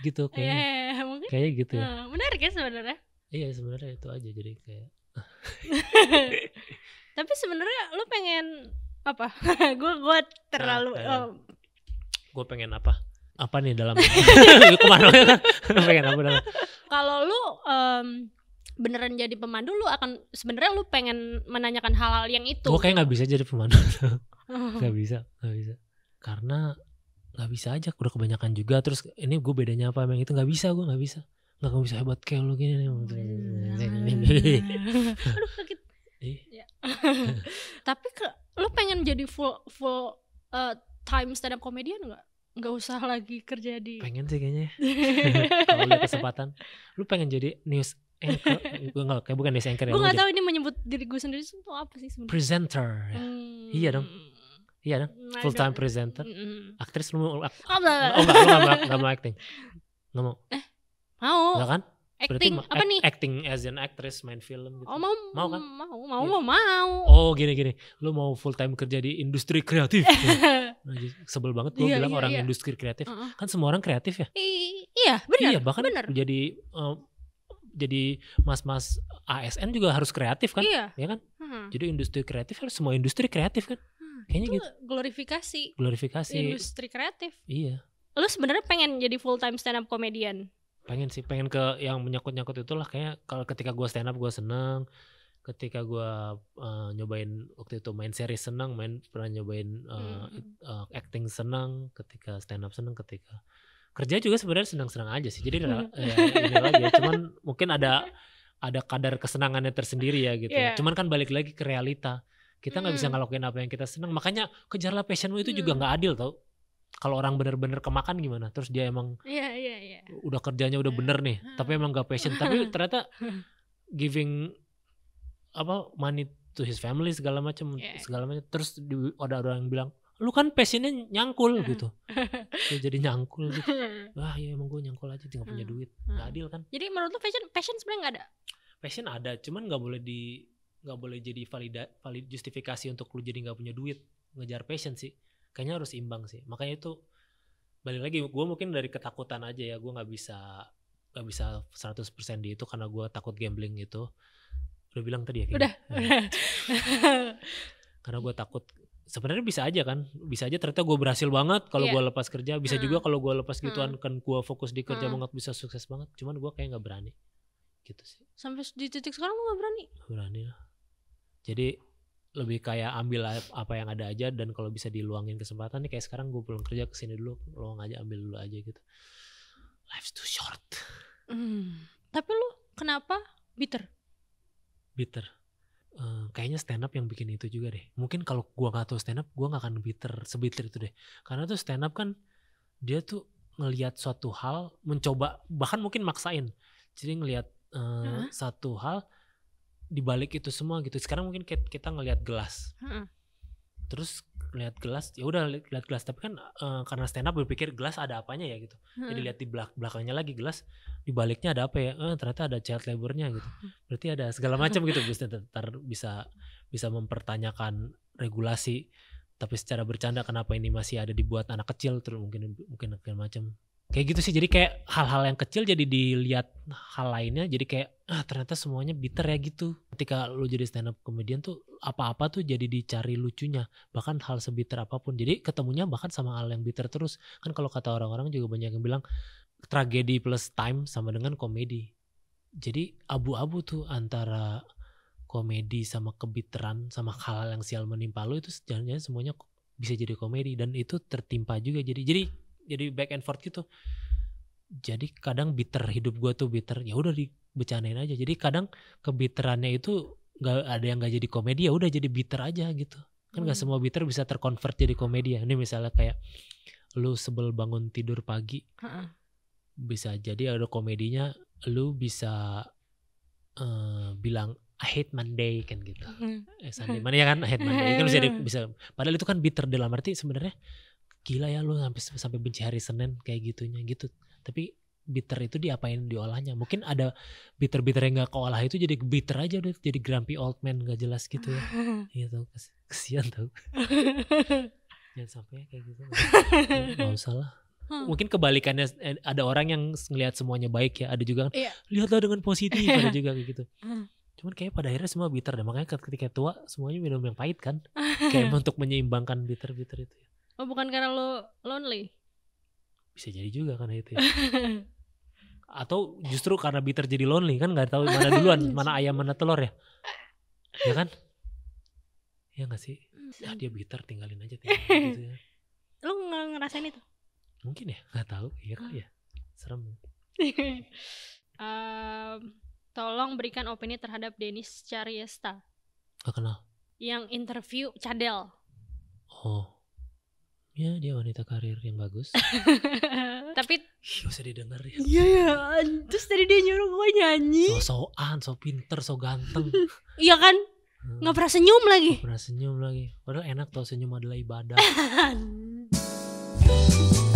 gitu iya, kayaknya. Yeah, yeah, mungkin. kayak gitu ya. Uh, menarik ya sebenarnya. Iya sebenarnya itu aja jadi kayak. Tapi sebenarnya lu pengen apa? gue gue terlalu. Nah, oh. eh, Gue pengen apa? Apa nih dalam? Kemana? pengen apa dalam? Kalau lu um, beneran jadi pemandu lu akan sebenarnya lu pengen menanyakan hal-hal yang itu. Gue kayak nggak bisa jadi pemandu. Gak bisa, gak bisa. Karena nggak bisa aja udah kebanyakan juga terus ini gue bedanya apa emang itu nggak bisa gue nggak bisa nggak bisa hebat kayak lo gini nih aduh sakit ya. tapi lo pengen jadi full full eh, time stand up comedian nggak nggak usah lagi kerja di pengen sih kayaknya kalau ada kesempatan lu pengen jadi news anchor gue nggak kayak bukan news anchor ya? gue nggak tahu ini menyebut diri gue sendiri itu apa sih sebenarnya presenter ya. hmm. iya dong Iya dong, kan? mm, no? full time mm, presenter. Mm. Aktris lu mau oh, enggak. Oh, enggak, enggak, enggak, enggak mau acting. Enggak mau. Eh, mau. Enggak kan? Acting ma- apa nih? Acting as an actress, main film gitu. Oh, mau mau kan? Mau, mau, iya. mau, mau. Oh, gini gini. Lu mau full time kerja di industri kreatif. ya. Sebel banget gua yeah, bilang yeah, orang yeah. industri kreatif. Uh huh Kan semua orang kreatif ya? I iya, benar. Iya, bahkan bener. jadi um, jadi mas-mas ASN juga harus kreatif kan? Iya. yeah. kan? Uh-huh. Jadi industri kreatif harus semua industri kreatif kan? Kayaknya itu gitu. Glorifikasi. Glorifikasi. Industri kreatif. Iya. Lu sebenarnya pengen jadi full time stand up comedian? Pengen sih, pengen ke yang menyangkut-nyangkut itulah kayaknya kalau ketika gue stand up gue seneng ketika gue uh, nyobain waktu itu main series seneng, main pernah nyobain uh, hmm. uh, acting seneng. ketika stand up seneng. ketika kerja juga sebenarnya seneng-seneng aja sih jadi hmm. ya, ini lagi ya. cuman mungkin ada ada kadar kesenangannya tersendiri ya gitu yeah. Iya. cuman kan balik lagi ke realita kita nggak mm. bisa ngelakuin apa yang kita senang. Makanya kejarlah passionmu itu mm. juga nggak adil tau. Kalau orang bener-bener kemakan gimana? Terus dia emang yeah, yeah, yeah. udah kerjanya udah bener nih, mm. tapi emang gak passion. tapi ternyata giving apa money to his family segala macam yeah. Iya. segala macam. Terus di, ada orang yang bilang lu kan passionnya nyangkul mm. gitu ya, jadi nyangkul gitu wah ya emang gue nyangkul aja tinggal punya mm. duit gak adil kan jadi menurut lu passion passion sebenarnya gak ada passion ada cuman nggak boleh di nggak boleh jadi valida, valid justifikasi untuk lu jadi nggak punya duit ngejar passion sih kayaknya harus imbang sih makanya itu balik lagi gue mungkin dari ketakutan aja ya gue nggak bisa nggak bisa 100% di itu karena gue takut gambling itu udah bilang tadi ya kayaknya. udah, udah. Gitu? Iya. karena gue takut sebenarnya bisa aja kan bisa aja ternyata gue berhasil banget kalau yeah. gue lepas kerja bisa hmm. juga kalau gue lepas gituan hmm. kan gue fokus di kerja hmm. banget bisa sukses banget cuman gue kayak nggak berani gitu sih sampai di titik sekarang lu gak berani berani lah jadi lebih kayak ambil apa yang ada aja dan kalau bisa diluangin kesempatan nih kayak sekarang gue pulang kerja kesini dulu luang aja ambil dulu aja gitu life's too short mm, tapi lu kenapa bitter bitter uh, kayaknya stand up yang bikin itu juga deh mungkin kalau gue nggak tahu stand up gue nggak akan bitter sebitter itu deh karena tuh stand up kan dia tuh ngelihat suatu hal mencoba bahkan mungkin maksain jadi ngelihat uh, uh eh, -huh. satu hal dibalik itu semua gitu sekarang mungkin kita ngelihat gelas hmm. terus lihat gelas ya udah lihat gelas tapi kan uh, karena stand up berpikir gelas ada apanya ya gitu hmm. jadi lihat di belak belakangnya lagi gelas di baliknya ada apa ya eh, ternyata ada child labornya gitu berarti ada segala macam gitu bisa bisa bisa mempertanyakan regulasi tapi secara bercanda kenapa ini masih ada dibuat anak kecil terus mungkin mungkin macam kayak gitu sih jadi kayak hal-hal yang kecil jadi dilihat hal lainnya jadi kayak ah ternyata semuanya bitter ya gitu ketika lu jadi stand up comedian tuh apa-apa tuh jadi dicari lucunya bahkan hal sebitter apapun jadi ketemunya bahkan sama hal yang bitter terus kan kalau kata orang-orang juga banyak yang bilang tragedi plus time sama dengan komedi jadi abu-abu tuh antara komedi sama kebiteran sama hal-hal yang sial menimpa lu itu jalan-jalan semuanya bisa jadi komedi dan itu tertimpa juga jadi jadi jadi back and forth gitu jadi kadang bitter hidup gue tuh bitter ya udah dibecanain aja jadi kadang kebiterannya itu nggak ada yang nggak jadi komedi ya udah jadi bitter aja gitu kan nggak hmm. semua bitter bisa terkonvert jadi komedi ya. ini misalnya kayak lu sebel bangun tidur pagi Ha-ha. bisa jadi ada komedinya lu bisa uh, bilang I hate Monday kan gitu. Mm. Eh, Sunday mana ya kan I hate Monday kan bisa hmm. bisa padahal itu kan bitter dalam arti sebenarnya gila ya lu sampai sampai benci hari Senin kayak gitunya gitu tapi bitter itu diapain diolahnya mungkin ada bitter bitter yang nggak keolah itu jadi bitter aja udah jadi grumpy old man gak jelas gitu ya gitu kesian tau jangan sampai kayak gitu nggak usah lah hmm. mungkin kebalikannya eh, ada orang yang ngelihat semuanya baik ya ada juga kan yeah. lihatlah dengan positif ada juga kayak gitu hmm. cuman kayak pada akhirnya semua bitter deh makanya ketika tua semuanya minum yang pahit kan kayak untuk menyeimbangkan bitter bitter itu ya. Oh bukan karena lo lonely? Bisa jadi juga karena itu. Ya. Atau justru karena bitter jadi lonely kan nggak tahu mana duluan mana ayam mana telur ya, ya kan? Ya nggak sih? Ya dia bitter tinggalin aja tinggalin gitu ya. Lo nggak ngerasain itu? Mungkin ya nggak tahu Iya kan ya serem. um, tolong berikan opini terhadap Denis Cariesta. Gak kenal. Yang interview Cadel. Oh. Ya dia wanita karir yang bagus. Tapi Gak usah didengar ya. Iya ya. Terus tadi dia nyuruh gue nyanyi. So-soan, so pinter, so ganteng. iya kan? Hmm. Gak pernah senyum lagi. Gak pernah senyum lagi. Padahal enak tau senyum adalah ibadah.